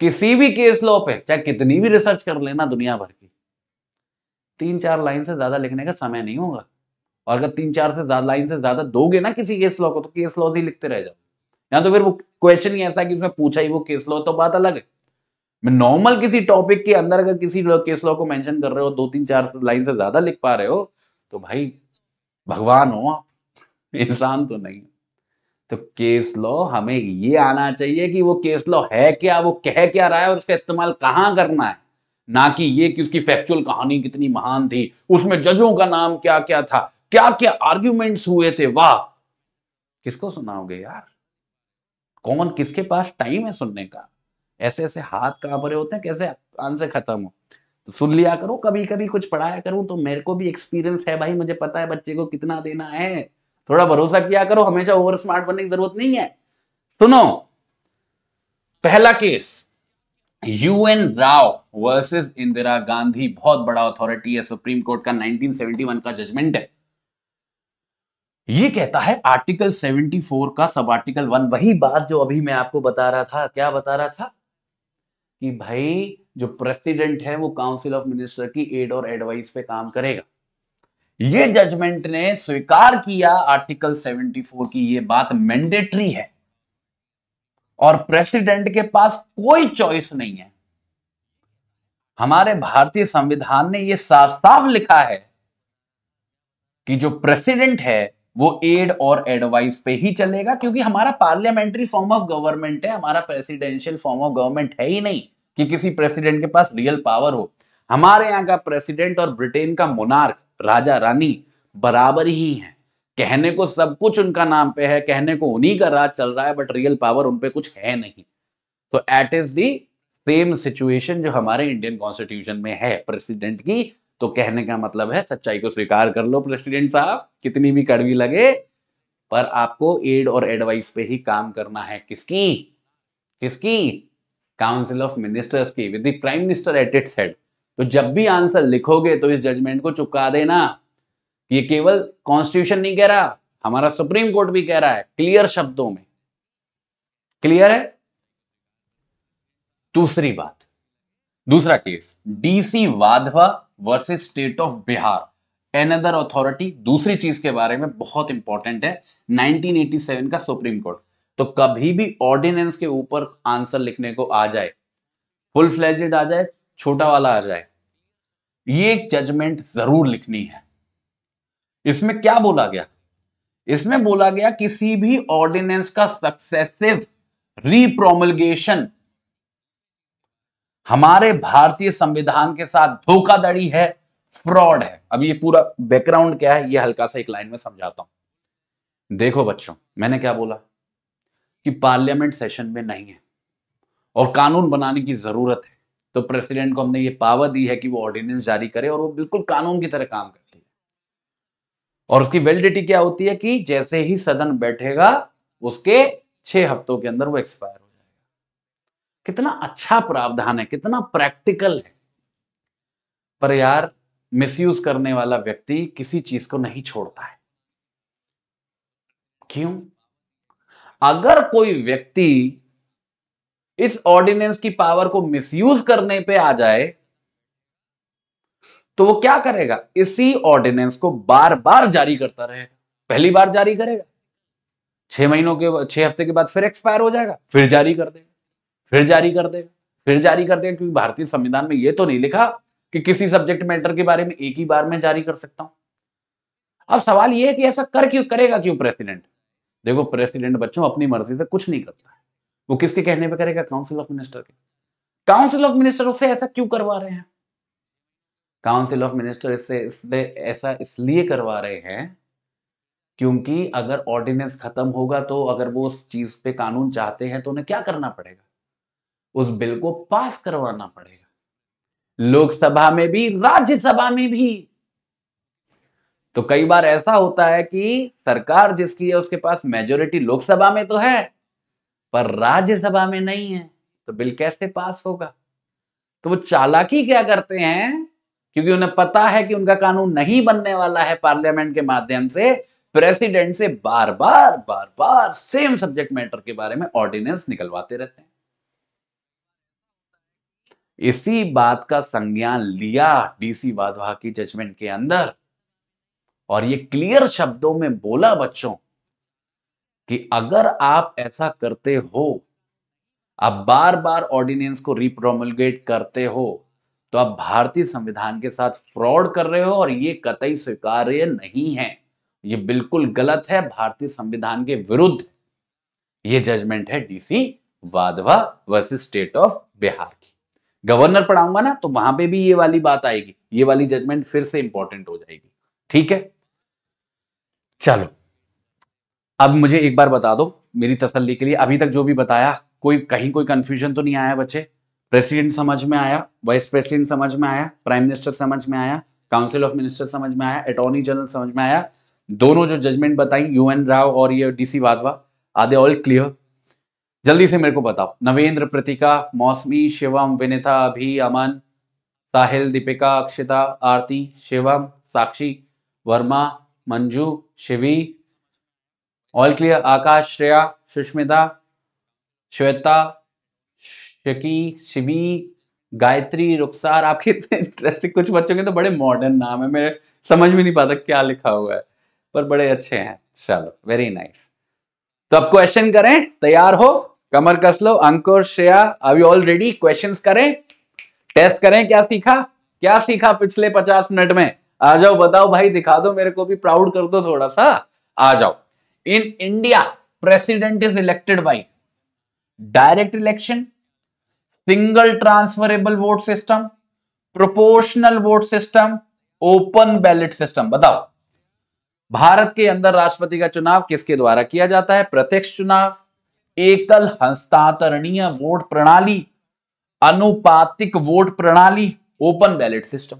किसी भी केस लो पे चाहे कितनी भी रिसर्च कर लेना दुनिया भर की तीन चार लाइन से ज्यादा लिखने का समय नहीं होगा और अगर तीन चार से ज्यादा लाइन से ज्यादा दोगे ना किसी केस लॉ को तो केस लॉज ही लिखते रह जाओ या तो फिर वो क्वेश्चन ही ऐसा कि उसमें पूछा ही वो केस लॉ तो बात अलग है नॉर्मल किसी टॉपिक के अंदर अगर किसी केस लॉ को मेंशन कर रहे हो दो तीन चार लाइन से ज्यादा लिख पा रहे हो तो भाई भगवान हो आप इंसान तो नहीं तो केस लॉ हमें ये आना चाहिए कि वो केस लॉ है क्या वो कह क्या रहा है और उसका इस्तेमाल कहाँ करना है ना कि ये कि उसकी फैक्चुअल कहानी कितनी महान थी उसमें जजों का नाम क्या क्या था क्या क्या आर्ग्यूमेंट्स हुए थे वाह किसको सुनाओगे यार कौन किसके पास टाइम है सुनने का ऐसे ऐसे हाथ कहां पर होते हैं कैसे आंसर खत्म हो तो सुन लिया करो कभी कभी कुछ पढ़ाया करो तो मेरे को भी एक्सपीरियंस है भाई मुझे पता है बच्चे को कितना देना है थोड़ा भरोसा किया करो हमेशा ओवर स्मार्ट बनने की जरूरत नहीं है सुनो पहला case UN Rao versus Indira Gandhi बहुत बड़ा अथॉरिटी है सुप्रीम कोर्ट का 1971 का जजमेंट है ये कहता है आर्टिकल 74 का सब आर्टिकल वन वही बात जो अभी मैं आपको बता रहा था क्या बता रहा था कि भाई जो प्रेसिडेंट है वो काउंसिल ऑफ मिनिस्टर की एड और एडवाइस पे काम करेगा ये जजमेंट ने स्वीकार किया आर्टिकल 74 की ये बात मैंडेटरी है और प्रेसिडेंट के पास कोई चॉइस नहीं है हमारे भारतीय संविधान ने यह साफ साफ लिखा है कि जो प्रेसिडेंट है वो एड और एडवाइस पे ही चलेगा क्योंकि हमारा पार्लियामेंट्री फॉर्म ऑफ गवर्नमेंट है हमारा प्रेसिडेंशियल फॉर्म ऑफ गवर्नमेंट है ही नहीं कि किसी प्रेसिडेंट के पास रियल पावर हो हमारे यहाँ का प्रेसिडेंट और ब्रिटेन का मोनार्क राजा रानी बराबर ही है कहने को सब कुछ उनका नाम पे है कहने को उन्हीं का राज चल रहा है बट रियल पावर उनपे कुछ है नहीं तो it is the same situation जो हमारे इंडियन कॉन्स्टिट्यूशन में है प्रेसिडेंट की तो कहने का मतलब है सच्चाई को स्वीकार कर लो प्रेसिडेंट साहब कितनी भी कड़वी लगे पर आपको एड और एडवाइस पे ही काम करना है किसकी किसकी काउंसिल ऑफ मिनिस्टर्स की with the prime minister at its head तो जब भी आंसर लिखोगे तो इस जजमेंट को चुका देना ये केवल कॉन्स्टिट्यूशन नहीं कह रहा हमारा सुप्रीम कोर्ट भी कह रहा है क्लियर शब्दों में क्लियर है दूसरी बात दूसरा case DC Wadhwa versus state of Bihar and other authority दूसरी चीज के बारे में बहुत इंपॉर्टेंट है 1987 का सुप्रीम कोर्ट तो कभी भी ऑर्डिनेंस के ऊपर आंसर लिखने को आ जाए फुल फ्लैजेड आ जाए छोटा वाला आ जाए ये एक जजमेंट जरूर लिखनी है इसमें क्या बोला गया इसमें बोला गया किसी भी ऑर्डिनेंस का सक्सेसिव रीप्रोमलगेशन हमारे भारतीय संविधान के साथ धोखाधड़ी है फ्रॉड है अब ये पूरा बैकग्राउंड क्या है ये हल्का सा एक लाइन में समझाता हूं देखो बच्चों मैंने क्या बोला कि पार्लियामेंट सेशन में नहीं है और कानून बनाने की जरूरत है तो प्रेसिडेंट को हमने ये पावर दी है कि वो ऑर्डिनेंस जारी करे और वो बिल्कुल कानून की तरह काम करती है और उसकी वेलिडिटी क्या होती है कि जैसे ही सदन बैठेगा उसके छह हफ्तों के अंदर वो एक्सपायर कितना अच्छा प्रावधान है कितना प्रैक्टिकल है पर यार मिसयूज करने वाला व्यक्ति किसी चीज को नहीं छोड़ता है क्यों अगर कोई व्यक्ति इस ऑर्डिनेंस की पावर को मिसयूज करने पे आ जाए तो वो क्या करेगा इसी ऑर्डिनेंस को बार बार जारी करता रहेगा पहली बार जारी करेगा छह महीनों के छह हफ्ते के बाद फिर एक्सपायर हो जाएगा फिर जारी कर देगा फिर जारी कर देगा फिर जारी कर देगा क्योंकि भारतीय संविधान में यह तो नहीं लिखा कि किसी सब्जेक्ट मैटर के बारे में एक ही बार में जारी कर सकता हूं अब सवाल यह है कि ऐसा कर क्यों करेगा क्यों प्रेसिडेंट देखो प्रेसिडेंट बच्चों अपनी मर्जी से कुछ नहीं करता है वो किसके कहने पर करेगा काउंसिल ऑफ मिनिस्टर के काउंसिल ऑफ मिनिस्टर उससे ऐसा क्यों करवा रहे हैं काउंसिल ऑफ मिनिस्टर इससे इससे ऐसा इसलिए करवा रहे हैं क्योंकि अगर ऑर्डिनेंस खत्म होगा तो अगर वो उस चीज पे कानून चाहते हैं तो उन्हें क्या करना पड़ेगा उस बिल को पास करवाना पड़ेगा लोकसभा में भी राज्यसभा में भी तो कई बार ऐसा होता है कि सरकार जिसकी है उसके पास मेजोरिटी लोकसभा में तो है पर राज्यसभा में नहीं है तो बिल कैसे पास होगा तो वो चालाकी क्या करते हैं क्योंकि उन्हें पता है कि उनका कानून नहीं बनने वाला है पार्लियामेंट के माध्यम से प्रेसिडेंट से बार बार बार बार सेम सब्जेक्ट मैटर के बारे में ऑर्डिनेंस निकलवाते रहते हैं इसी बात का संज्ञान लिया डीसी वाधवा की जजमेंट के अंदर और ये क्लियर शब्दों में बोला बच्चों कि अगर आप ऐसा करते हो आप बार बार ऑर्डिनेंस को रिप्रोमुलगेट करते हो तो आप भारतीय संविधान के साथ फ्रॉड कर रहे हो और ये कतई स्वीकार्य नहीं है ये बिल्कुल गलत है भारतीय संविधान के विरुद्ध ये जजमेंट है DC Wadhwa versus state of Bihar की गवर्नर पढ़ाऊंगा ना तो वहां पे भी ये वाली बात आएगी ये वाली जजमेंट फिर से इंपॉर्टेंट हो जाएगी ठीक है चलो अब मुझे एक बार बता दो मेरी तसल्ली के लिए अभी तक जो भी बताया कोई कहीं कोई कंफ्यूजन तो नहीं आया बच्चे प्रेसिडेंट समझ में आया वाइस प्रेसिडेंट समझ में आया प्राइम मिनिस्टर समझ में आया काउंसिल ऑफ मिनिस्टर समझ में आया अटोर्नी जनरल समझ में आया दोनों जो जजमेंट बताई यूएन राव और ये DC Wadhwa are they all clear जल्दी से मेरे को बताओ नवेंद्र प्रतीका मौसमी शिवम विनिता अभी अमन साहिल दीपिका अक्षिता आरती शिवम साक्षी वर्मा मंजू शिवी ऑल क्लियर आकाश श्रेया सुष्मिता श्वेता शकी शिवी गायत्री रुखसार आपके इतने इंटरेस्टिंग कुछ बच्चों के तो बड़े मॉडर्न नाम है मेरे समझ में नहीं पाता क्या लिखा हुआ है पर बड़े अच्छे हैं चलो वेरी नाइस तो अब क्वेश्चन करें तैयार हो कमर कस लो अंकुर श्रेया अभी ऑलरेडी क्वेश्चन करें टेस्ट करें क्या सीखा क्या सीखा पिछले पचास मिनट में आ जाओ बताओ भाई दिखा दो मेरे को भी प्राउड कर दो थोड़ा सा आ जाओ in India president is elected by direct election single transferable vote system proportional vote system open ballot system बताओ भारत के अंदर राष्ट्रपति का चुनाव किसके द्वारा किया जाता है प्रत्यक्ष चुनाव एकल हस्तांतरणीय वोट प्रणाली अनुपातिक वोट प्रणाली ओपन बैलेट सिस्टम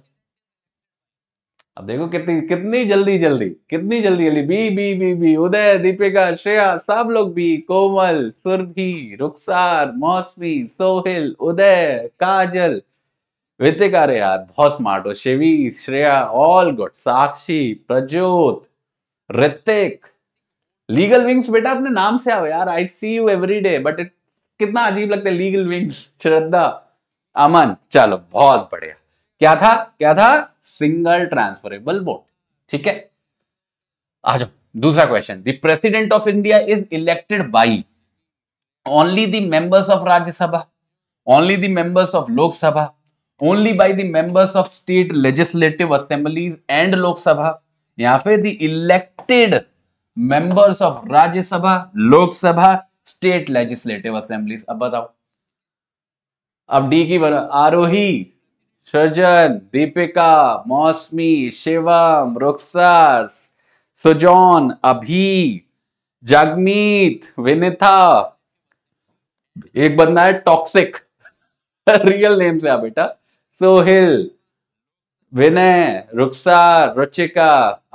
अब देखो कितनी कितनी जल्दी जल्दी कितनी जल्दी जल्दी B B B B Uday Deepika Shreya सब लोग बी कोमल सुरभि रुखसार मौसमी सोहिल उदय काजल वितिका रे यार बहुत स्मार्ट हो Shivi Shreya all good Sakshi Prajyot Hrithik legal wings बेटा अपने नाम से आओ यार I see you every day but it कितना अजीब लगता है लीगल विंग्स श्रद्धा अमन चलो बहुत बढ़िया क्या था क्या था सिंगल ट्रांसफरेबल वोट ठीक है आ जाओ दूसरा question the president of India is elected by only members of Rajya Sabha only members of Lok Sabha only by members of state legislative assemblies and Lok Sabha state legislative assemblies and पे the elected members of Rajya Sabha Lok Sabha state legislative assembly अब बताओ अब D की बना आरोही surgeon Deepika मौसमी शिवम रुखसार सुजौन अभी जगमीत विनिता एक बंदा है टॉक्सिक रियल नेम से आ बेटा सोहिल विनय रुक्सा रुचिका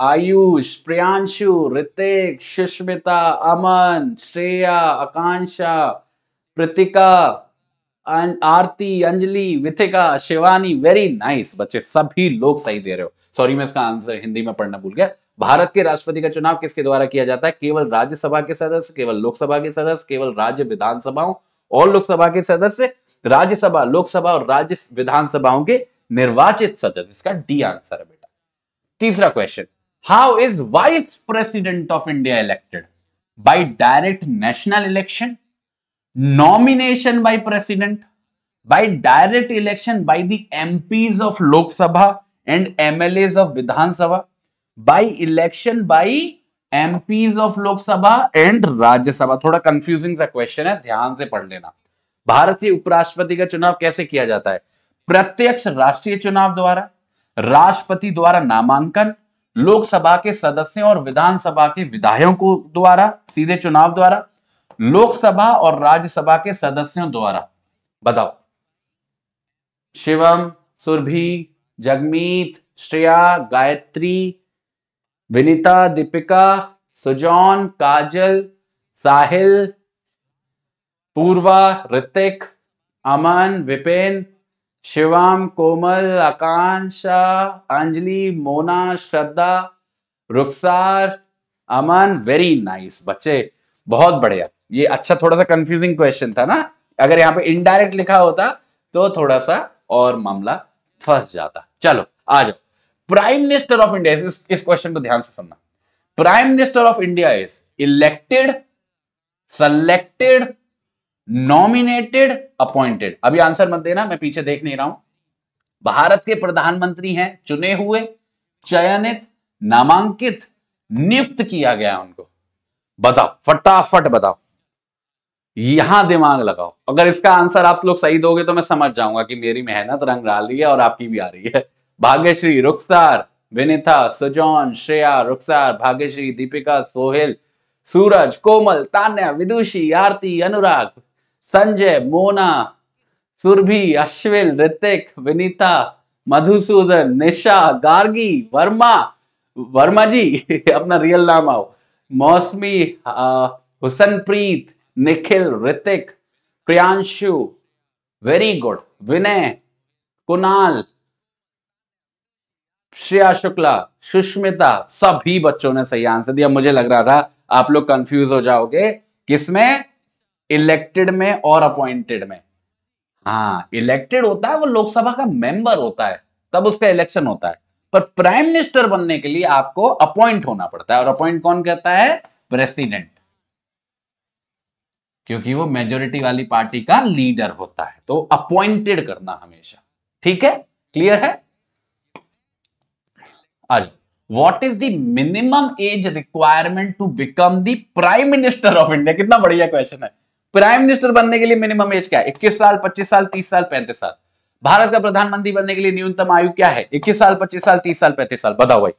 आयुष प्रियांशु ऋतिक सुष्मिता अमन श्रेया आकांक्षा प्रतिका आरती अंजलि विथिका शिवानी वेरी नाइस बच्चे सभी लोग सही दे रहे हो सॉरी मैं इसका आंसर हिंदी में पढ़ना भूल गया भारत के राष्ट्रपति का चुनाव किसके द्वारा किया जाता है केवल राज्यसभा के सदस्य केवल लोकसभा के सदस्य केवल राज्य विधानसभाओं और लोकसभा के सदस्य राज्यसभा लोकसभा और राज्य विधानसभाओं के निर्वाचित सदस्य इसका डी आंसर है बेटा तीसरा question how is vice president of India elected by direct national election nomination by president by direct election by the MPs of Lok Sabha and MLAs of Vidhan Sabha by election by MPs of Lok Sabha and Rajya Sabha थोड़ा confusing सा question है ध्यान से पढ़ लेना भारतीय उपराष्ट्रपति का चुनाव कैसे किया जाता है प्रत्यक्ष राष्ट्रीय चुनाव द्वारा राष्ट्रपति द्वारा नामांकन लोकसभा के सदस्यों और विधानसभा के विधायकों द्वारा सीधे चुनाव द्वारा लोकसभा और राज्यसभा के सदस्यों द्वारा बताओ शिवम सुरभि जगमीत श्रेया गायत्री विनीता दीपिका सुजॉन काजल साहिल पूर्वा ऋतिक अमन विपिन शिवम कोमल आकांक्षा अंजलि मोना श्रद्धा रुखसार अमन वेरी नाइस बच्चे बहुत बढ़िया ये अच्छा थोड़ा सा कंफ्यूजिंग क्वेश्चन था ना अगर यहाँ पे इनडायरेक्ट लिखा होता तो थोड़ा सा और मामला फंस जाता चलो आ जाओ प्राइम मिनिस्टर ऑफ इंडिया इस इस क्वेश्चन को ध्यान से सुनना prime minister of India is elected selected nominated appointed अभी आंसर मत देना मैं पीछे देख नहीं रहा हूं भारत के प्रधानमंत्री हैं चुने हुए चयनित नामांकित नियुक्त किया गया उनको बताओ फटाफट बताओ यहां दिमाग लगाओ अगर इसका आंसर आप लोग सही दोगे तो मैं समझ जाऊंगा कि मेरी मेहनत रंग रही है और आपकी भी आ रही है भाग्यश्री रुखसार विनिता सुजौन श्रेया रुखसार भाग्यश्री दीपिका सोहेल सूरज कोमल तान्या विदुषी आरती अनुराग संजय मोना सुरभि अश्विन ऋतिक विनीता मधुसूदन निशा गार्गी वर्मा वर्मा जी अपना रियल नाम आओ मौसमी हुसनप्रीत निखिल ऋतिक प्रियांशु वेरी गुड विनय कुणाल श्रेया शुक्ला सुष्मिता सभी बच्चों ने सही आंसर दिया मुझे लग रहा था आप लोग कंफ्यूज हो जाओगे किसमें इलेक्टेड में और अपॉइंटेड में हाँ इलेक्टेड होता है वो लोकसभा का मेंबर होता है तब उसका इलेक्शन होता है पर प्राइम मिनिस्टर बनने के लिए आपको अपॉइंट होना पड़ता है और अपॉइंट कौन करता है प्रेसिडेंट क्योंकि वो मेजोरिटी वाली पार्टी का लीडर होता है तो अपॉइंटेड करना हमेशा ठीक है क्लियर है आज what is the minimum age requirement to become the prime minister of India कितना बढ़िया क्वेश्चन है प्राइम मिनिस्टर बनने के लिए मिनिमम एज क्या है इक्कीस साल पच्चीस साल तीस साल पैंतीस साल भारत का प्रधानमंत्री बनने के लिए न्यूनतम आयु क्या है इक्कीस साल पच्चीस साल तीस साल पैंतीस साल बताओ भाई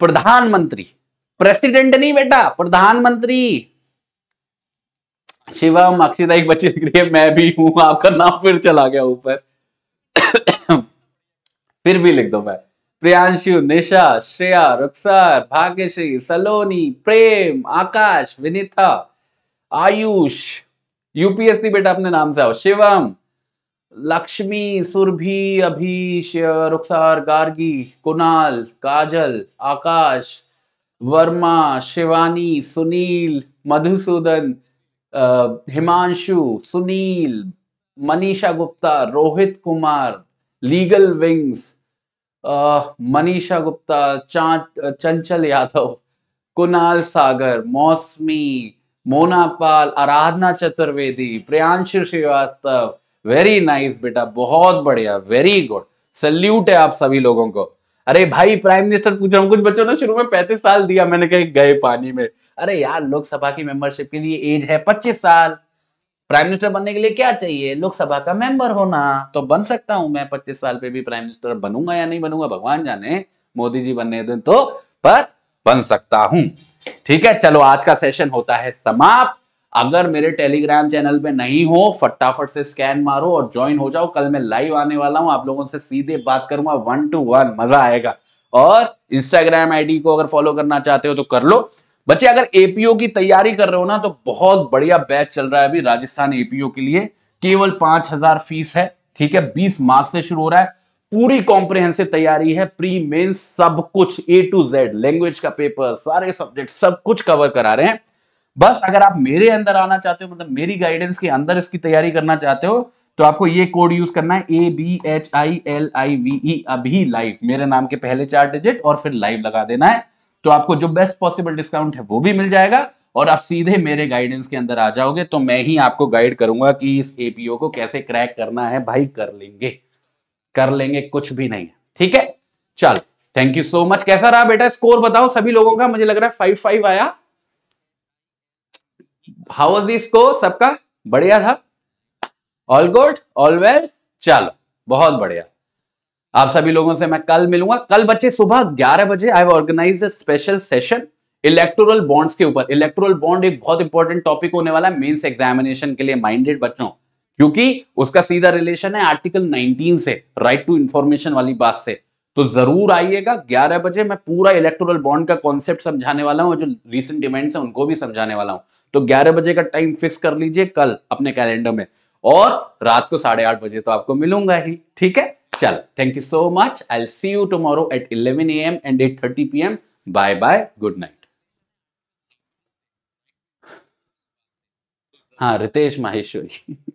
प्रधानमंत्री प्रेसिडेंट नहीं बेटा प्रधानमंत्री शिवम अक्षिता एक बच्चे लिख मैं भी हूं आपका नाम फिर चला गया ऊपर फिर भी लिख दो मैं प्रियांशु निशा श्रेया रुखसार भाग्यश्री सलोनी प्रेम आकाश विनीता आयुष यूपीएससी बेटा अपने नाम से आओ शिवम लक्ष्मी सुरभि अभीश रुखसार गार्गी कुणाल काजल आकाश वर्मा शिवानी सुनील मधुसूदन हिमांशु सुनील मनीषा गुप्ता रोहित कुमार लीगल विंग्स मनीषा गुप्ता चांच चंचल यादव कुणाल सागर मौसमी मोना पाल आराधना चतुर्वेदी प्रियांशु श्रीवास्तव वेरी नाइस बेटा बहुत बढ़िया वेरी गुड सल्यूट है आप सभी लोगों को अरे भाई प्राइम मिनिस्टर पूछ रहा हूँ कुछ बच्चों ने शुरू में पैंतीस साल दिया मैंने कहा गए पानी में अरे यार लोकसभा की मेंबरशिप के लिए एज है पच्चीस साल प्राइम मिनिस्टर बनने के लिए क्या चाहिए लोकसभा का मेंबर होना तो बन सकता हूं मैं पच्चीस साल पे भी प्राइम मिनिस्टर बनूंगा या नहीं बनूंगा भगवान जाने मोदी जी बनने दिन तो पर बन सकता हूं ठीक है चलो आज का सेशन होता है समाप्त अगर मेरे टेलीग्राम चैनल पे नहीं हो फटाफट से स्कैन मारो और ज्वाइन हो जाओ कल मैं लाइव आने वाला हूं आप लोगों से सीधे बात करूंगा वन टू वन मजा आएगा और इंस्टाग्राम आईडी को अगर फॉलो करना चाहते हो तो कर लो बच्चे अगर एपीओ की तैयारी कर रहे हो ना तो बहुत बढ़िया बैच चल रहा है अभी राजस्थान एपीओ के लिए केवल पांच हजार फीस है ठीक है बीस मार्च से शुरू हो रहा है पूरी कॉम्प्रिहेंसिव तैयारी है प्री मेन सब कुछ ए टू जेड लैंग्वेज का पेपर सारे सब्जेक्ट सब कुछ कवर करा रहे हैं बस अगर आप मेरे अंदर आना चाहते हो मतलब मेरी गाइडेंस के अंदर इसकी तैयारी करना चाहते हो तो आपको ये कोड यूज करना है A B H I L I V E अभी लाइव मेरे नाम के पहले चार डिजिट और फिर लाइव लगा देना है तो आपको जो बेस्ट पॉसिबल डिस्काउंट है वो भी मिल जाएगा और आप सीधे मेरे गाइडेंस के अंदर आ जाओगे तो मैं ही आपको गाइड करूंगा कि इस एपीओ को कैसे क्रैक करना है भाई कर लेंगे कर लेंगे कुछ भी नहीं ठीक है चल थैंक यू सो मच कैसा रहा बेटा स्कोर बताओ सभी लोगों का मुझे लग रहा है फाइव फाइव आया हाउ वॉज दी स्कोर सबका बढ़िया था ऑल गुड ऑल वेल चलो बहुत बढ़िया आप सभी लोगों से मैं कल मिलूंगा कल बच्चे सुबह 11 बजे I organise special session electoral bonds के ऊपर इलेक्टोरल बॉन्ड एक बहुत इंपॉर्टेंट टॉपिक होने वाला है मेंस एग्जामिनेशन के लिए माइंडेड बच्चों क्योंकि उसका सीधा रिलेशन है आर्टिकल 19 से राइट टू इंफॉर्मेशन वाली बात से तो जरूर आइएगा 11 बजे मैं पूरा इलेक्ट्रोल बॉन्ड का कॉन्सेप्ट समझाने वाला हूँ जो रिसेंट इवेंट्स है उनको भी समझाने वाला हूँ तो 11 बजे का टाइम फिक्स कर लीजिए कल अपने कैलेंडर में और रात को साढ़े आठ बजे तो आपको मिलूंगा ही ठीक है चल thank you so much I see you tomorrow at eleven A M and eight thirty P M bye bye good night हाँ रितेश माहेश्वरी